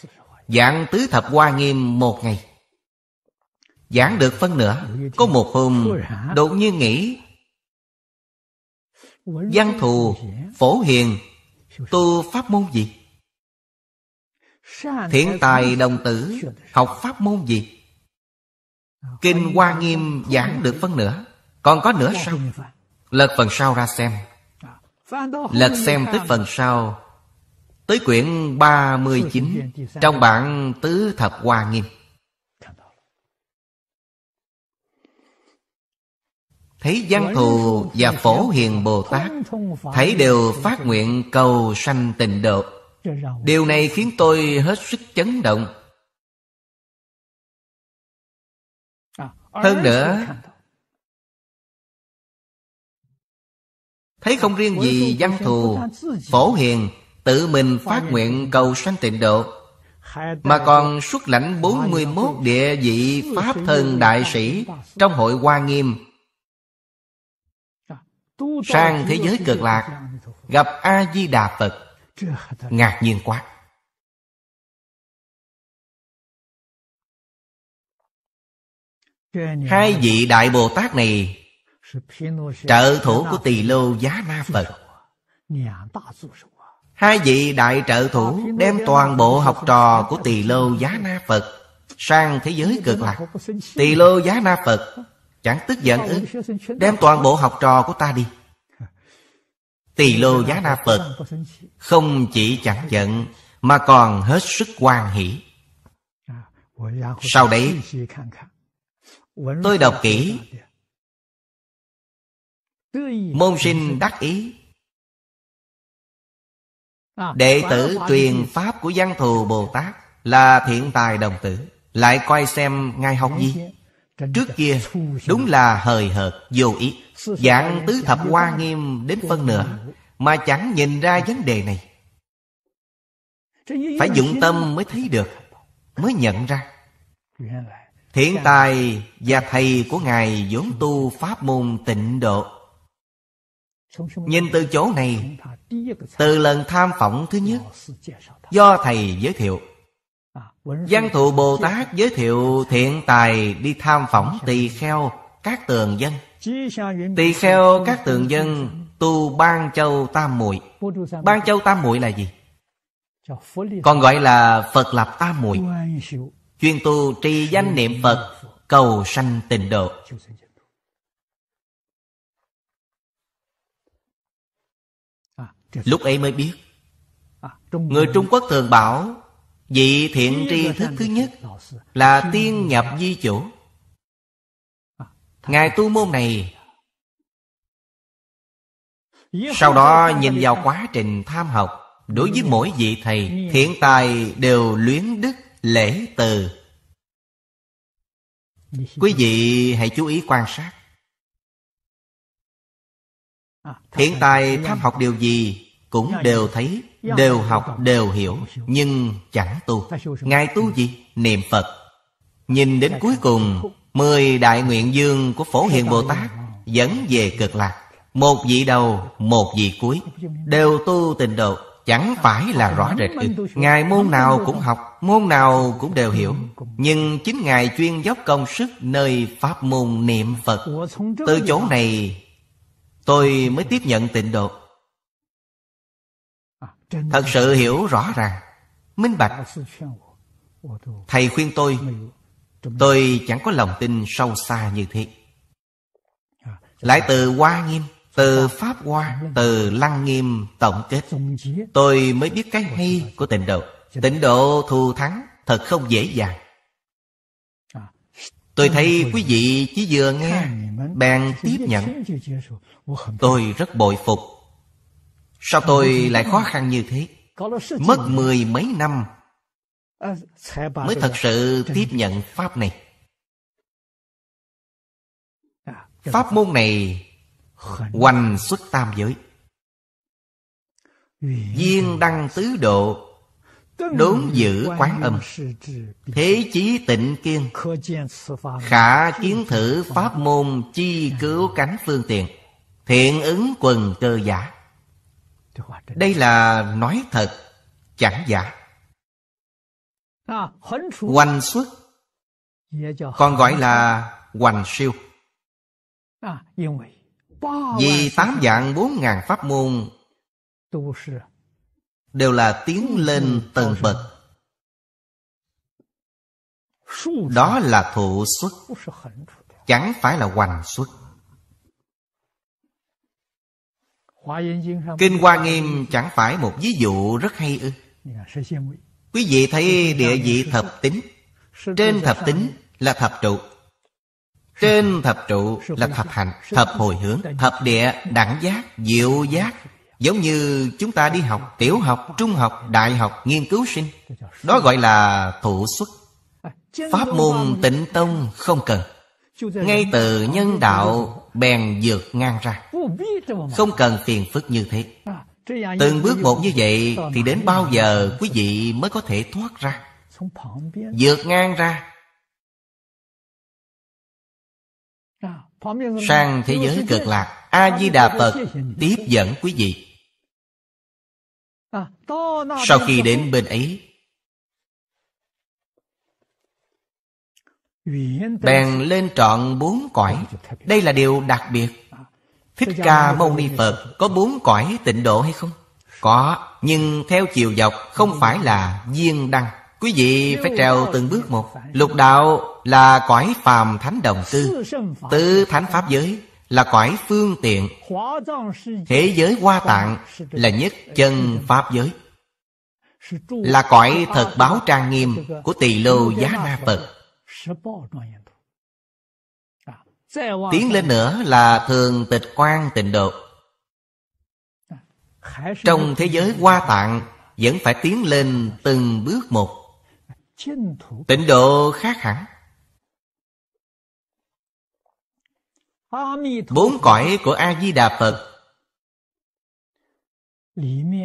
B: Giảng tứ thập Hoa Nghiêm một ngày Giảng được phân nửa Có một hôm đột nhiên nghĩ Văn thù Phổ hiền Tu pháp môn gì Thiện tài đồng tử Học pháp môn gì Kinh Hoa Nghiêm giảng được phân nửa Còn có nữa sau Lật phần sau ra xem
C: Lật xem tới phần
B: sau Tới quyển 39 Trong bản Tứ Thập Hoa Nghiêm Thấy văn Thù và Phổ Hiền Bồ Tát Thấy đều phát nguyện cầu sanh tịnh độ Điều này khiến tôi hết sức chấn động
D: Hơn nữa Thấy không riêng gì văn thù
B: Phổ hiền Tự mình phát nguyện cầu sanh tịnh độ Mà còn xuất lãnh 41 địa vị Pháp thân đại sĩ Trong hội Hoa Nghiêm
C: sang thế giới cực lạc
D: gặp
B: a di đà
D: phật ngạc nhiên quá
C: hai vị
B: đại bồ tát này
C: trợ thủ của tỳ
B: lô giá na phật hai vị đại trợ thủ đem toàn bộ học trò của tỳ lô giá na phật sang thế giới cực lạc tỳ lô giá na phật Chẳng tức giận ư Đem toàn bộ học trò của ta đi Tỳ lô giá na Phật Không chỉ chẳng giận Mà còn hết sức quan hỷ Sau đấy Tôi đọc kỹ
D: Môn sinh đắc ý Đệ tử truyền
B: pháp của văn thù Bồ Tát Là thiện tài đồng tử Lại coi xem Ngài học gì Trước kia đúng là hời hợt, vô ý Dạng tứ thập hoa nghiêm đến phân nửa Mà chẳng nhìn ra vấn đề này
C: Phải dụng tâm
B: mới thấy được Mới nhận ra Thiện tài và thầy của Ngài vốn tu pháp môn tịnh độ Nhìn từ chỗ này Từ lần tham phỏng thứ nhất Do thầy giới thiệu Văn thụ Bồ Tát giới thiệu thiện tài đi tham phỏng tỳ kheo các tường dân
C: Tỳ kheo các tường dân
B: tu Ban Châu Tam Muội Ban Châu Tam Muội là gì? Còn gọi là Phật Lập Tam Muội Chuyên tu trì danh niệm Phật Cầu sanh tịnh độ à, Lúc ấy mới biết
C: à, Người Trung
B: Quốc thường bảo Vị thiện tri thức thứ nhất Là tiên nhập di chủ Ngài tu môn này Sau đó nhìn vào quá trình tham học Đối với mỗi vị thầy Thiện tài đều luyến đức lễ từ Quý vị hãy chú ý quan sát thiện tài tham học điều gì cũng đều thấy đều học đều hiểu nhưng chẳng tu ngài tu gì niệm phật nhìn đến cuối cùng mười đại nguyện dương của phổ hiền bồ tát dẫn về cực lạc một vị đầu một vị cuối đều tu tình độ chẳng phải là rõ rệt ư ngài môn nào cũng học môn nào cũng đều hiểu nhưng chính ngài chuyên dốc công sức nơi pháp môn niệm phật từ chỗ này tôi mới tiếp nhận tịnh độ thật sự hiểu rõ ràng minh bạch thầy khuyên tôi tôi chẳng có lòng tin sâu xa như thế à, lại từ hoa nghiêm từ pháp hoa từ lăng nghiêm tổng kết tôi mới biết cái hay của tịnh độ tịnh độ thù thắng thật không dễ dàng
C: à, tôi thấy quý vị chỉ vừa nghe bèn tiếp nhận
B: tôi rất bội phục Sao tôi lại khó khăn như thế Mất mười mấy năm Mới thật sự tiếp nhận Pháp này Pháp môn này Hoành xuất tam giới Viên đăng tứ độ
C: Đốn giữ quán âm
B: Thế chí tịnh kiên Khả kiến thử pháp môn chi cứu cánh phương tiện Thiện ứng quần cơ giả đây là nói thật, chẳng giả.
C: Hoành xuất dạ còn gọi là
B: hoành siêu.
C: Vì tám
B: dạng bốn ngàn pháp môn đều là tiến lên tầng bậc. Đó là thụ xuất, chẳng phải là hoành xuất. Kinh Hoa Nghiêm chẳng phải một ví dụ rất hay ư Quý vị thấy địa vị thập tính Trên thập tính là thập trụ Trên thập trụ là thập hành Thập hồi hướng Thập địa đẳng giác Diệu giác Giống như chúng ta đi học Tiểu học, trung học, đại học, nghiên cứu sinh Đó gọi là thụ xuất
C: à, Pháp môn
B: tịnh tông không cần Ngay từ nhân đạo bèn vượt ngang ra không cần phiền phức như thế
C: à, từng bước một như vậy thì đến bao
B: giờ quý vị mới có thể thoát ra vượt ngang
D: ra
C: à, sang thế
D: giới cực lạc a di đà phật tiếp dẫn quý vị
C: à, sau khi đến bên ấy bèn
B: lên trọn bốn cõi đây là điều đặc biệt thích ca mâu ni phật có bốn cõi tịnh độ hay không có nhưng theo chiều dọc không phải là viên đăng quý vị phải trèo từng bước một lục đạo là cõi phàm thánh đồng tư tứ thánh pháp giới là cõi phương tiện thế giới hoa tạng là nhất chân pháp giới
C: là cõi thật báo trang nghiêm của tỳ lô giá na phật Tiến lên
B: nữa là thường tịch quan tịnh độ Trong thế giới hoa tạng Vẫn phải tiến lên từng bước một Tịnh độ khác hẳn Bốn cõi của A-di-đà Phật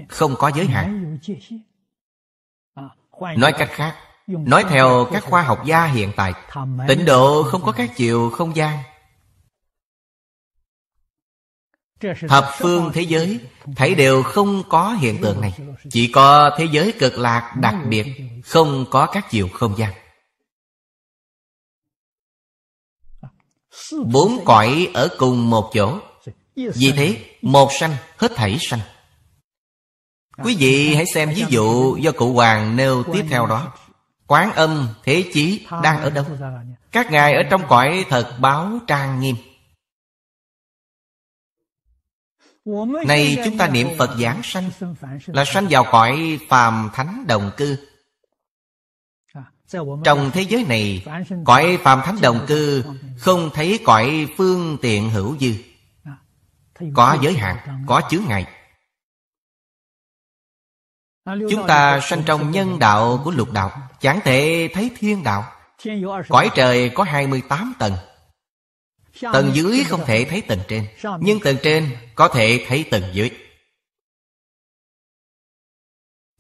B: Không có giới hạn
C: Nói cách khác nói theo các khoa học
B: gia hiện tại tịnh độ không có các chiều không gian
C: thập phương thế
B: giới thấy đều không có hiện tượng này chỉ có thế giới cực lạc đặc biệt không có các chiều không gian bốn cõi ở cùng một chỗ vì thế một sanh hết thảy sanh quý vị hãy xem ví dụ do cụ hoàng nêu tiếp theo đó quán âm thế chí đang ở đâu các ngài ở trong cõi thật báo trang nghiêm
C: Này chúng ta niệm Phật giảng sanh Là sanh vào
B: cõi phàm thánh đồng cư Trong thế giới này
C: Cõi phàm thánh đồng cư
B: Không thấy cõi phương tiện hữu dư
C: Có giới hạn Có chướng ngại Chúng ta
B: sanh trong nhân đạo của lục đạo Chẳng thể thấy thiên đạo Cõi trời có 28 tầng
C: Tầng dưới không thể thấy
B: tầng trên Nhưng tầng trên có thể thấy tầng dưới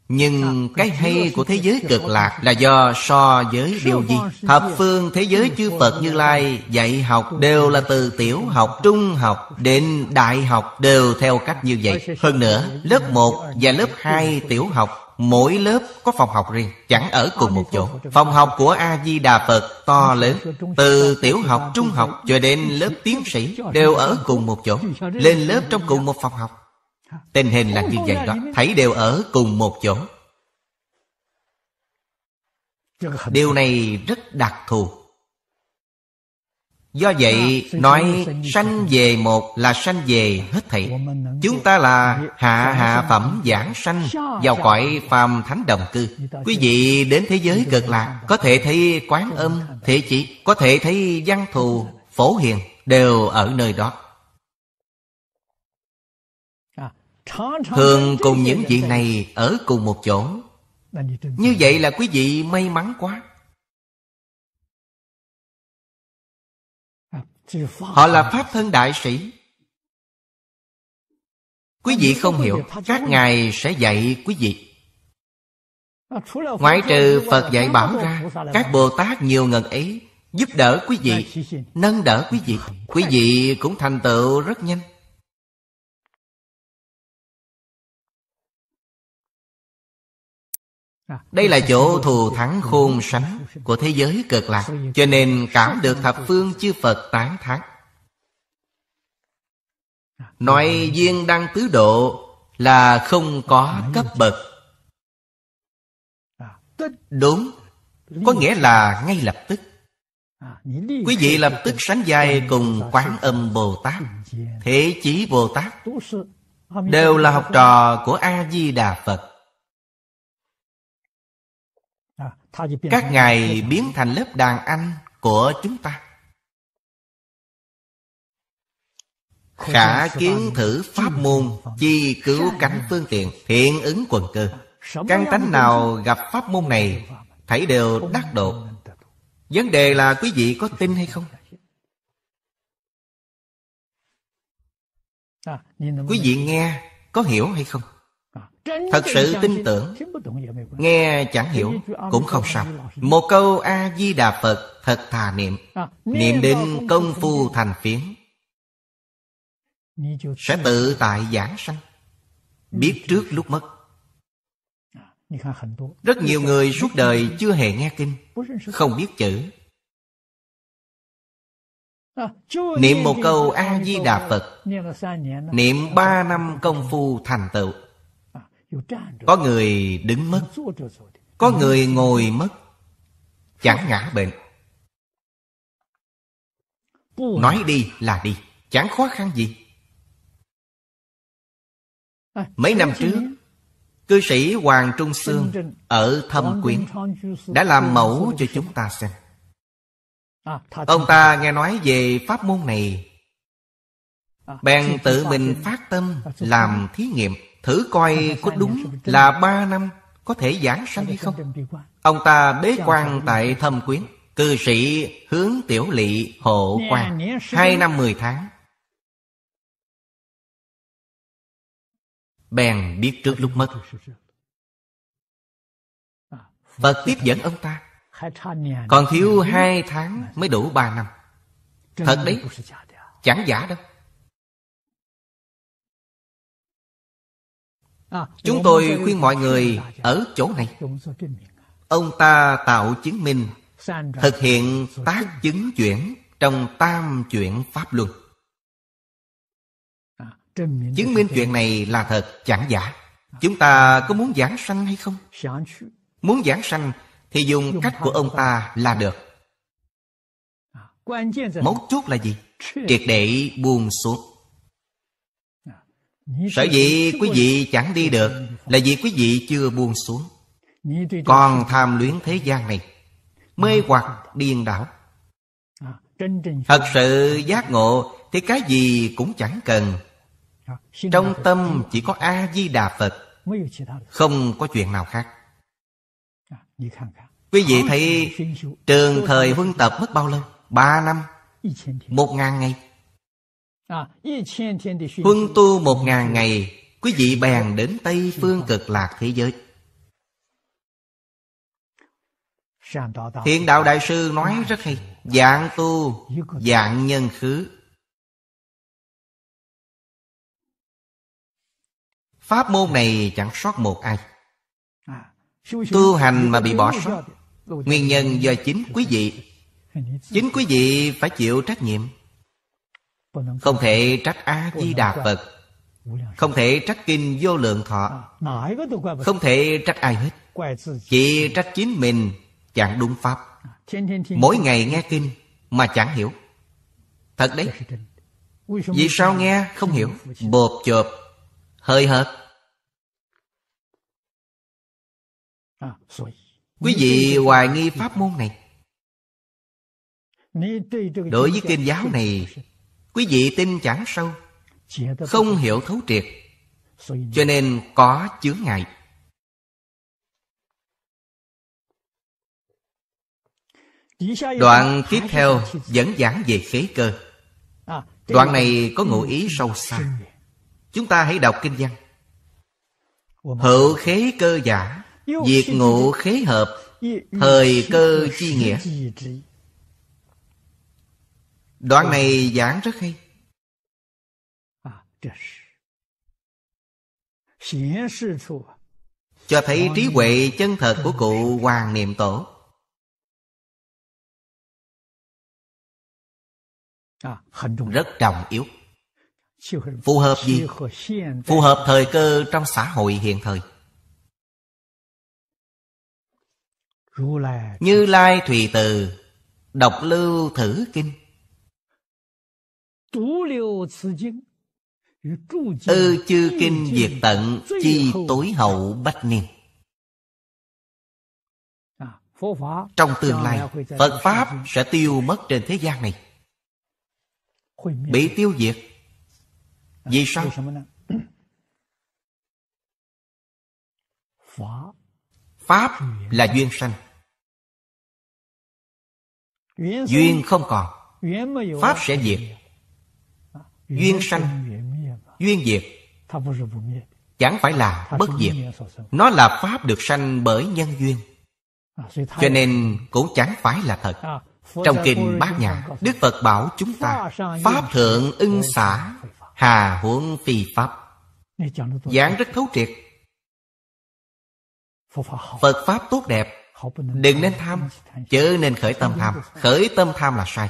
B: nhưng cái hay của thế giới cực lạc là do so với điều gì? thập phương thế giới chư Phật Như Lai dạy học đều là từ tiểu học, trung học, đến đại học đều theo cách như vậy. Hơn nữa, lớp 1 và lớp 2 tiểu học mỗi lớp có phòng học riêng chẳng ở cùng một chỗ phòng học của a di đà phật to lớn từ tiểu học trung học cho đến lớp tiến sĩ đều ở cùng một chỗ
C: lên lớp trong cùng
B: một phòng học Tình hình là như vậy đó Thấy đều ở cùng một chỗ Điều này rất đặc thù Do vậy nói sanh về một là sanh về hết thảy Chúng ta là hạ hạ phẩm giảng sanh Vào cõi phàm thánh đồng cư Quý vị đến thế giới cực lạc Có thể thấy quán âm, thể chỉ Có thể thấy văn thù, phổ hiền Đều ở nơi đó
C: thường cùng những vị này
B: ở cùng một chỗ như vậy là quý vị may mắn quá họ là pháp thân đại sĩ quý vị không hiểu các ngài sẽ dạy quý vị
C: ngoại trừ phật dạy bảo ra các bồ
B: tát nhiều ngần ấy giúp đỡ quý vị nâng đỡ quý vị quý vị cũng thành tựu
D: rất nhanh đây là chỗ
B: thù thắng khôn sánh của thế giới cực lạc cho nên cảm được thập phương chư phật tán thán nói viên đăng tứ độ là không có cấp bậc đúng có nghĩa là ngay lập tức quý vị lập tức sánh vai cùng quán âm bồ tát thế chí bồ tát
C: đều là học trò
B: của a di đà phật các ngài biến thành lớp đàn anh của chúng ta
D: khả kiến
B: thử pháp môn chi cứu cánh phương tiện hiện ứng quần cơ căn tánh nào gặp pháp môn này thấy đều đắc độ vấn đề là quý vị có tin hay không à, quý vị nghe có hiểu hay không
C: thật sự tin tưởng
B: nghe chẳng hiểu cũng không sao một câu a di đà phật thật thà niệm
C: à, niệm đến công phu
B: thành phiến sẽ tự tại giảng sanh biết trước lúc mất
C: à, rất nhiều người suốt
B: đời chưa hề nghe kinh không biết
D: chữ
C: à, niệm một câu a di đà phật niệm ba
B: năm công phu thành tựu có người đứng mất Có người ngồi mất Chẳng ngã bệnh Nói đi là đi Chẳng khó khăn gì
C: Mấy năm trước
B: Cư sĩ Hoàng Trung Sương Ở Thâm Quyến
C: Đã làm mẫu cho chúng ta xem Ông ta
B: nghe nói về pháp môn này
C: Bèn tự mình
B: phát tâm làm thí nghiệm Thử coi có đúng là ba năm có thể giảng sanh hay không? Ông ta bế quan tại thâm quyến. Cư sĩ hướng tiểu lỵ hộ quan. Hai năm mười tháng.
D: Bèn biết trước lúc mất. À,
C: Phật tiếp dẫn ông ta. Còn thiếu hai tháng
B: mới đủ ba năm. Thật đấy, chẳng giả đâu.
C: Chúng tôi khuyên mọi người
B: ở chỗ này à. Ông ta tạo chứng minh
C: Thực hiện
B: tác chứng chuyển Trong tam chuyển pháp luân à, Chứng minh chuyện này là thật chẳng giả à. Chúng ta có muốn giảng sanh hay không? Muốn giảng sanh thì dùng cách của ông ta là được Mấu chốt là gì? Triệt để buông xuống
C: Sở dĩ quý vị
B: chẳng đi được Là vì quý vị chưa buông xuống Còn tham luyến thế gian này Mê hoặc điên đảo à, Thật sự giác ngộ Thì cái gì cũng chẳng cần à, Trong tâm chỉ có A-di-đà Phật Không có chuyện nào khác à, Quý vị thấy trường thời huân tập mất bao lâu? Ba năm Một ngàn ngày
C: À, Huân
B: tu một ngàn ngày Quý vị bèn đến Tây Phương cực lạc thế giới Thiện Đạo Đại Sư
D: nói rất hay Dạng tu, dạng nhân khứ
B: Pháp môn này chẳng sót một ai
C: à, Tu hành mà bị bỏ sót Nguyên
B: nhân do chính quý vị Chính quý vị phải chịu trách nhiệm
C: không thể
B: trách A-di-đà Phật Không thể trách Kinh Vô Lượng Thọ Không thể trách ai hết Chỉ trách chính mình chẳng đúng Pháp Mỗi ngày nghe Kinh mà chẳng hiểu Thật đấy
C: Vì sao
B: nghe không hiểu Bột chộp Hơi hợt
C: Quý vị hoài
B: nghi pháp môn này
C: Đối với kinh giáo này quý vị tin chẳng sâu
B: không hiểu thấu triệt cho nên có chướng ngại
C: đoạn tiếp theo
B: dẫn giảng về khế cơ
C: đoạn này có ngụ
B: ý sâu xa chúng ta hãy đọc kinh văn hữu khế cơ giả diệt ngụ khế hợp
C: thời cơ chi nghĩa Đoạn ờ. này giảng rất hay à,
D: Cho thấy trí huệ chân thật của cụ Hoàng Niệm Tổ à, Rất trọng yếu
C: Phù hợp gì? Phù hợp thời
B: cơ trong xã hội hiện thời Như Lai Thùy Từ Đọc lưu thử kinh Ư chư kinh diệt tận chi tối hậu bách niên
C: à, Trong tương lai Phật
B: Pháp sẽ tiêu mất trên thế gian này Bị tiêu diệt à, Vì sao? Pháp là duyên sanh Duyên không còn Pháp sẽ diệt duyên sanh duyên diệt chẳng phải là bất diệt nó là pháp được sanh bởi nhân duyên
C: à, cho nên
B: cũng chẳng phải là thật à,
C: trong kinh bát nhã đức
B: phật bảo chúng ta pháp thượng ưng xả hà huống phi pháp giảng rất thấu triệt phật pháp tốt đẹp đừng nên tham chớ nên khởi tâm tham khởi tâm tham là sai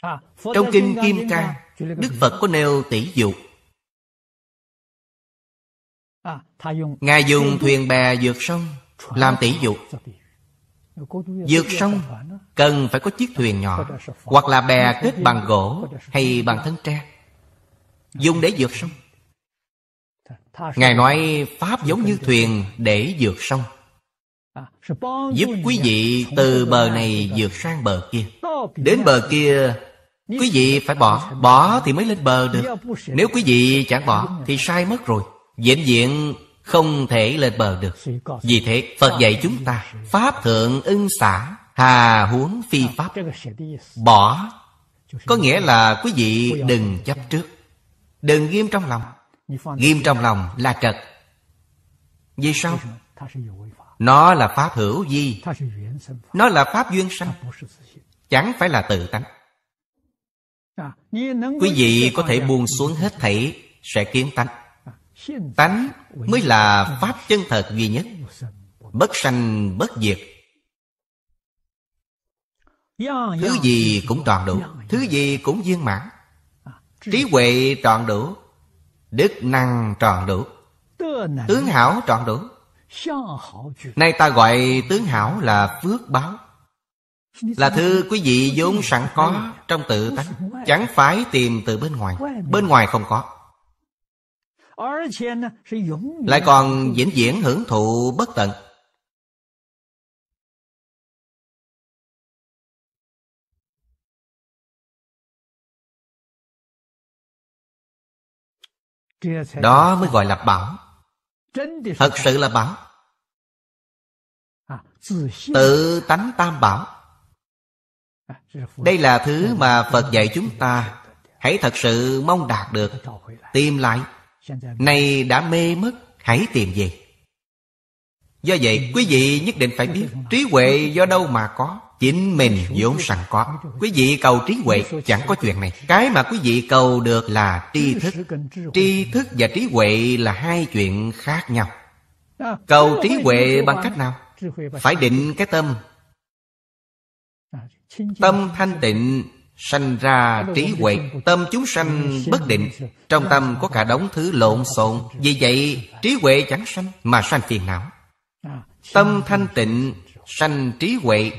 D: À, Trong Kinh
C: Kim Cang Đức Phật có
B: nêu tỷ dục
C: à, Ngài dùng thuyền
B: bè vượt sông Làm tỷ dục Vượt sông cần phải có chiếc thuyền nhỏ Hoặc là bè kết bằng gỗ Hay bằng thân tre Dùng để vượt sông Ngài nói Pháp giống như thuyền để vượt sông
C: à, Giúp quý vị từ bờ
B: này vượt sang bờ kia Đến bờ kia Quý vị phải bỏ Bỏ thì mới lên bờ được Nếu quý vị chẳng bỏ Thì sai mất rồi Vĩnh viễn không thể lên bờ được Vì thế Phật dạy chúng ta Pháp thượng ưng xả Hà huống phi pháp Bỏ Có nghĩa là quý vị đừng chấp trước Đừng ghim trong lòng Ghim trong lòng là trật Vì sao? Nó là pháp hữu di
C: Nó là pháp
B: duyên sanh Chẳng phải là tự tánh
C: À, quý vị có thể buông
B: xuống hết thảy sẽ kiến tánh à, tánh mới là pháp chân thật duy nhất bất sanh bất diệt dạ, thứ dạ, gì dạ, cũng toàn đủ thứ gì cũng viên mãn à, trí huệ trọn đủ đức năng tròn đủ tướng hảo tròn đủ nay ta gọi tướng hảo là phước báo
C: là thứ quý vị vốn sẵn có
B: trong tự tánh chẳng phải tìm từ bên ngoài bên ngoài không có
C: lại còn
B: vĩnh viễn hưởng thụ bất tận
D: đó mới gọi là bảo
B: thật sự là bảo tự tánh tam bảo đây là thứ mà phật dạy chúng ta hãy thật sự mong đạt được tìm lại này đã mê mất hãy tìm về do vậy quý vị nhất định phải biết trí huệ do đâu mà có chính mình vốn sẵn có quý vị cầu trí huệ chẳng có chuyện này cái mà quý vị cầu được là tri thức tri thức và trí huệ là hai chuyện khác nhau
C: à, cầu trí huệ bằng cách nào phải
B: định cái tâm Tâm thanh tịnh sanh ra trí huệ Tâm chúng sanh bất định Trong tâm có cả đống thứ lộn xộn Vì vậy trí huệ chẳng sanh Mà sanh phiền não à, Tâm thanh tịnh sanh trí huệ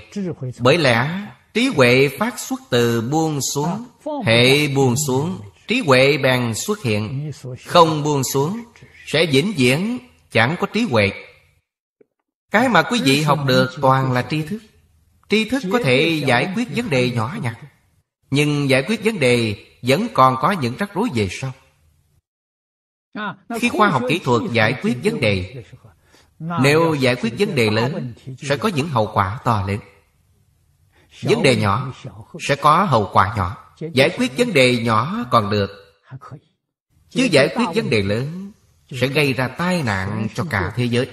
B: Bởi lẽ trí huệ phát xuất từ buông xuống
C: à, Hệ
B: buông xuống Trí huệ bèn xuất hiện Không buông xuống Sẽ vĩnh viễn chẳng có trí huệ Cái mà quý vị học được toàn là tri thức tri thức có thể giải quyết vấn đề nhỏ nhặt nhưng giải quyết vấn đề vẫn còn có những rắc rối về sau
C: à, khi khoa học kỹ thuật giải quyết vấn đề nếu giải quyết vấn đề lớn
B: sẽ có những hậu quả to lớn
C: vấn đề nhỏ
B: sẽ có hậu quả nhỏ giải quyết vấn đề nhỏ còn được chứ giải quyết vấn đề lớn sẽ gây ra tai nạn cho cả thế giới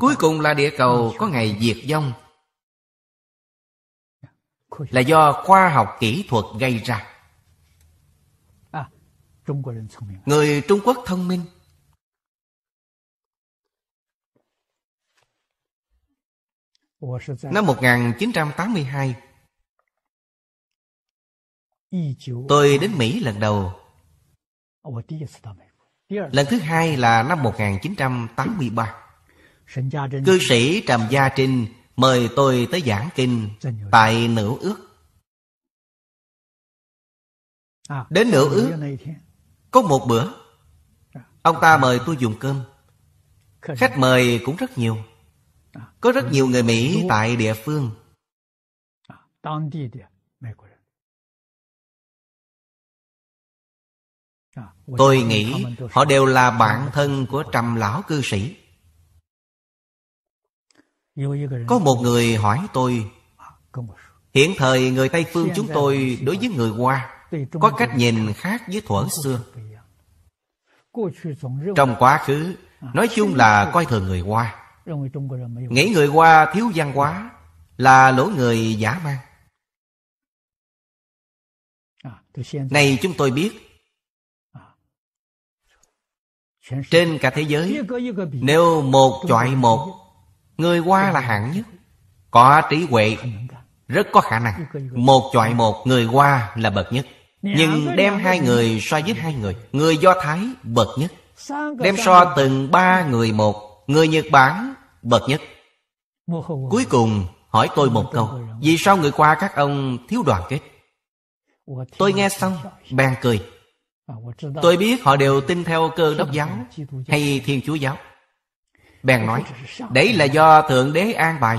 B: cuối cùng là địa cầu có ngày diệt vong là do khoa học kỹ thuật gây ra à, người trung quốc thông minh Năm 1982 Tôi đến Mỹ lần đầu Lần thứ hai là năm 1983 Cư sĩ Trầm Gia Trinh Mời tôi tới giảng kinh dạ, Tại Nữ Ước
C: à, Đến Nữ Ước
B: Có một bữa dạ. Ông ta mời tôi dùng cơm
C: Khách mời cũng rất nhiều dạ. Có rất nhiều
B: người Mỹ tại địa phương
D: Tôi nghĩ họ đều là bạn thân
B: của trầm lão cư sĩ có một người hỏi tôi Hiện thời người Tây Phương chúng tôi đối với người Hoa
C: Có cách nhìn khác với thuở xưa Trong quá
B: khứ à, Nói chung là coi thường người Hoa Nghĩ người Hoa thiếu văn hóa Là lỗi người giả mang à, Này chúng tôi biết à. Trên cả thế giới Nếu một chọi một Người qua là hạng nhất Có trí huệ Rất có khả năng Một chọi một người qua là bậc nhất Nhưng đem hai người so với hai người Người Do Thái bậc nhất
C: Đem so từng
B: ba người một Người Nhật Bản bậc nhất Cuối cùng hỏi tôi một câu Vì sao người qua các ông thiếu đoàn kết Tôi nghe xong bèn cười Tôi biết họ đều tin theo cơ đốc giáo Hay thiên chúa giáo Bèn nói Đấy là do Thượng Đế an bài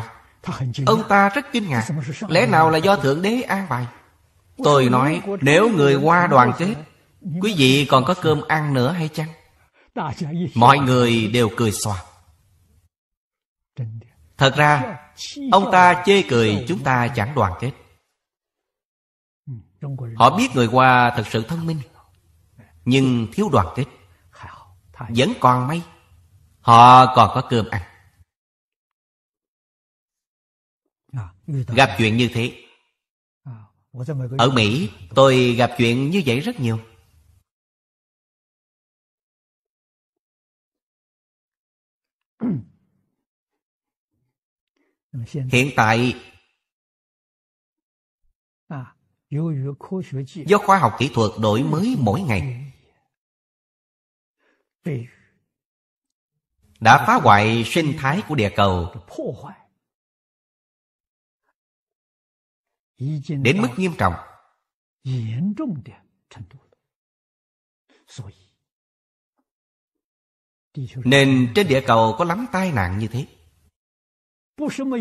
B: Ông ta rất kinh ngạc Lẽ nào là do Thượng Đế an bài Tôi nói nếu người qua đoàn kết Quý vị còn có cơm ăn nữa hay chăng Mọi người đều cười xòa Thật ra
C: Ông ta chê cười
B: chúng ta chẳng đoàn kết Họ biết người qua thật sự thông minh Nhưng thiếu đoàn kết Vẫn còn may Họ còn có cơm ăn
D: Gặp chuyện như thế Ở Mỹ tôi gặp chuyện như vậy rất nhiều Hiện tại
C: Do khoa
B: học kỹ thuật đổi mới mỗi ngày đã phá hoại sinh thái của địa cầu
D: đến mức nghiêm trọng
B: nên trên địa cầu có lắm tai nạn như thế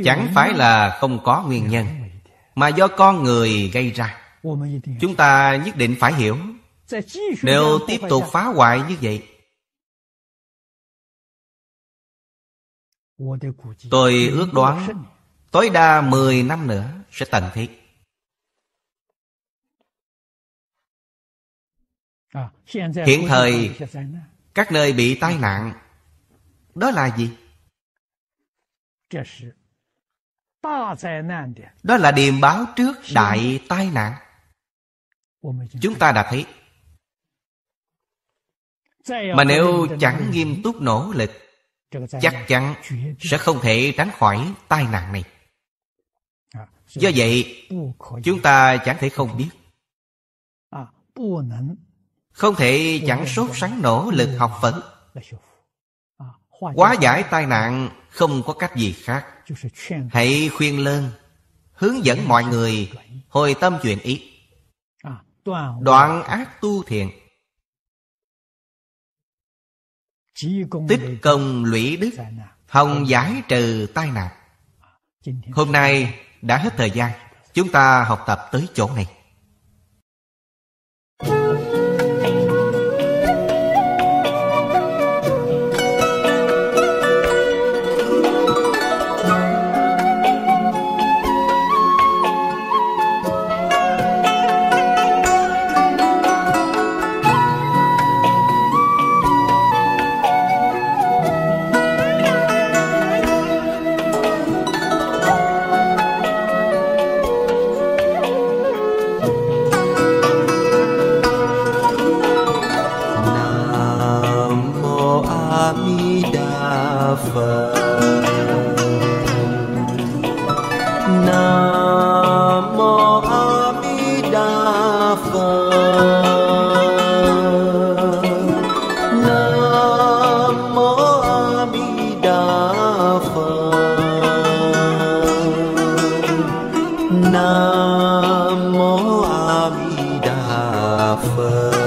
C: chẳng phải là
B: không có nguyên nhân mà do con người gây ra chúng ta nhất định phải hiểu
C: nếu tiếp tục
B: phá hoại như vậy
D: Tôi ước đoán tối
B: đa 10 năm nữa sẽ tận thế. À,
C: hiện thời
B: các nơi bị tai nạn đó là gì? Đó là điềm báo trước đại tai nạn. Chúng ta đã thấy.
C: Mà nếu chẳng
B: nghiêm túc nỗ lực chắc chắn sẽ không thể tránh khỏi tai nạn này à, do vậy chúng ta chẳng thể không biết à, không thể chẳng sốt sắng nỗ lực học phật
C: quá à, giải
B: tai nạn không có cách gì khác hãy khuyên lên, hướng dẫn mọi người hồi tâm chuyện ý đoạn ác tu thiện tích công lũy đức hồng giải trừ tai nạn hôm nay đã hết thời gian chúng ta học tập tới chỗ này
E: phật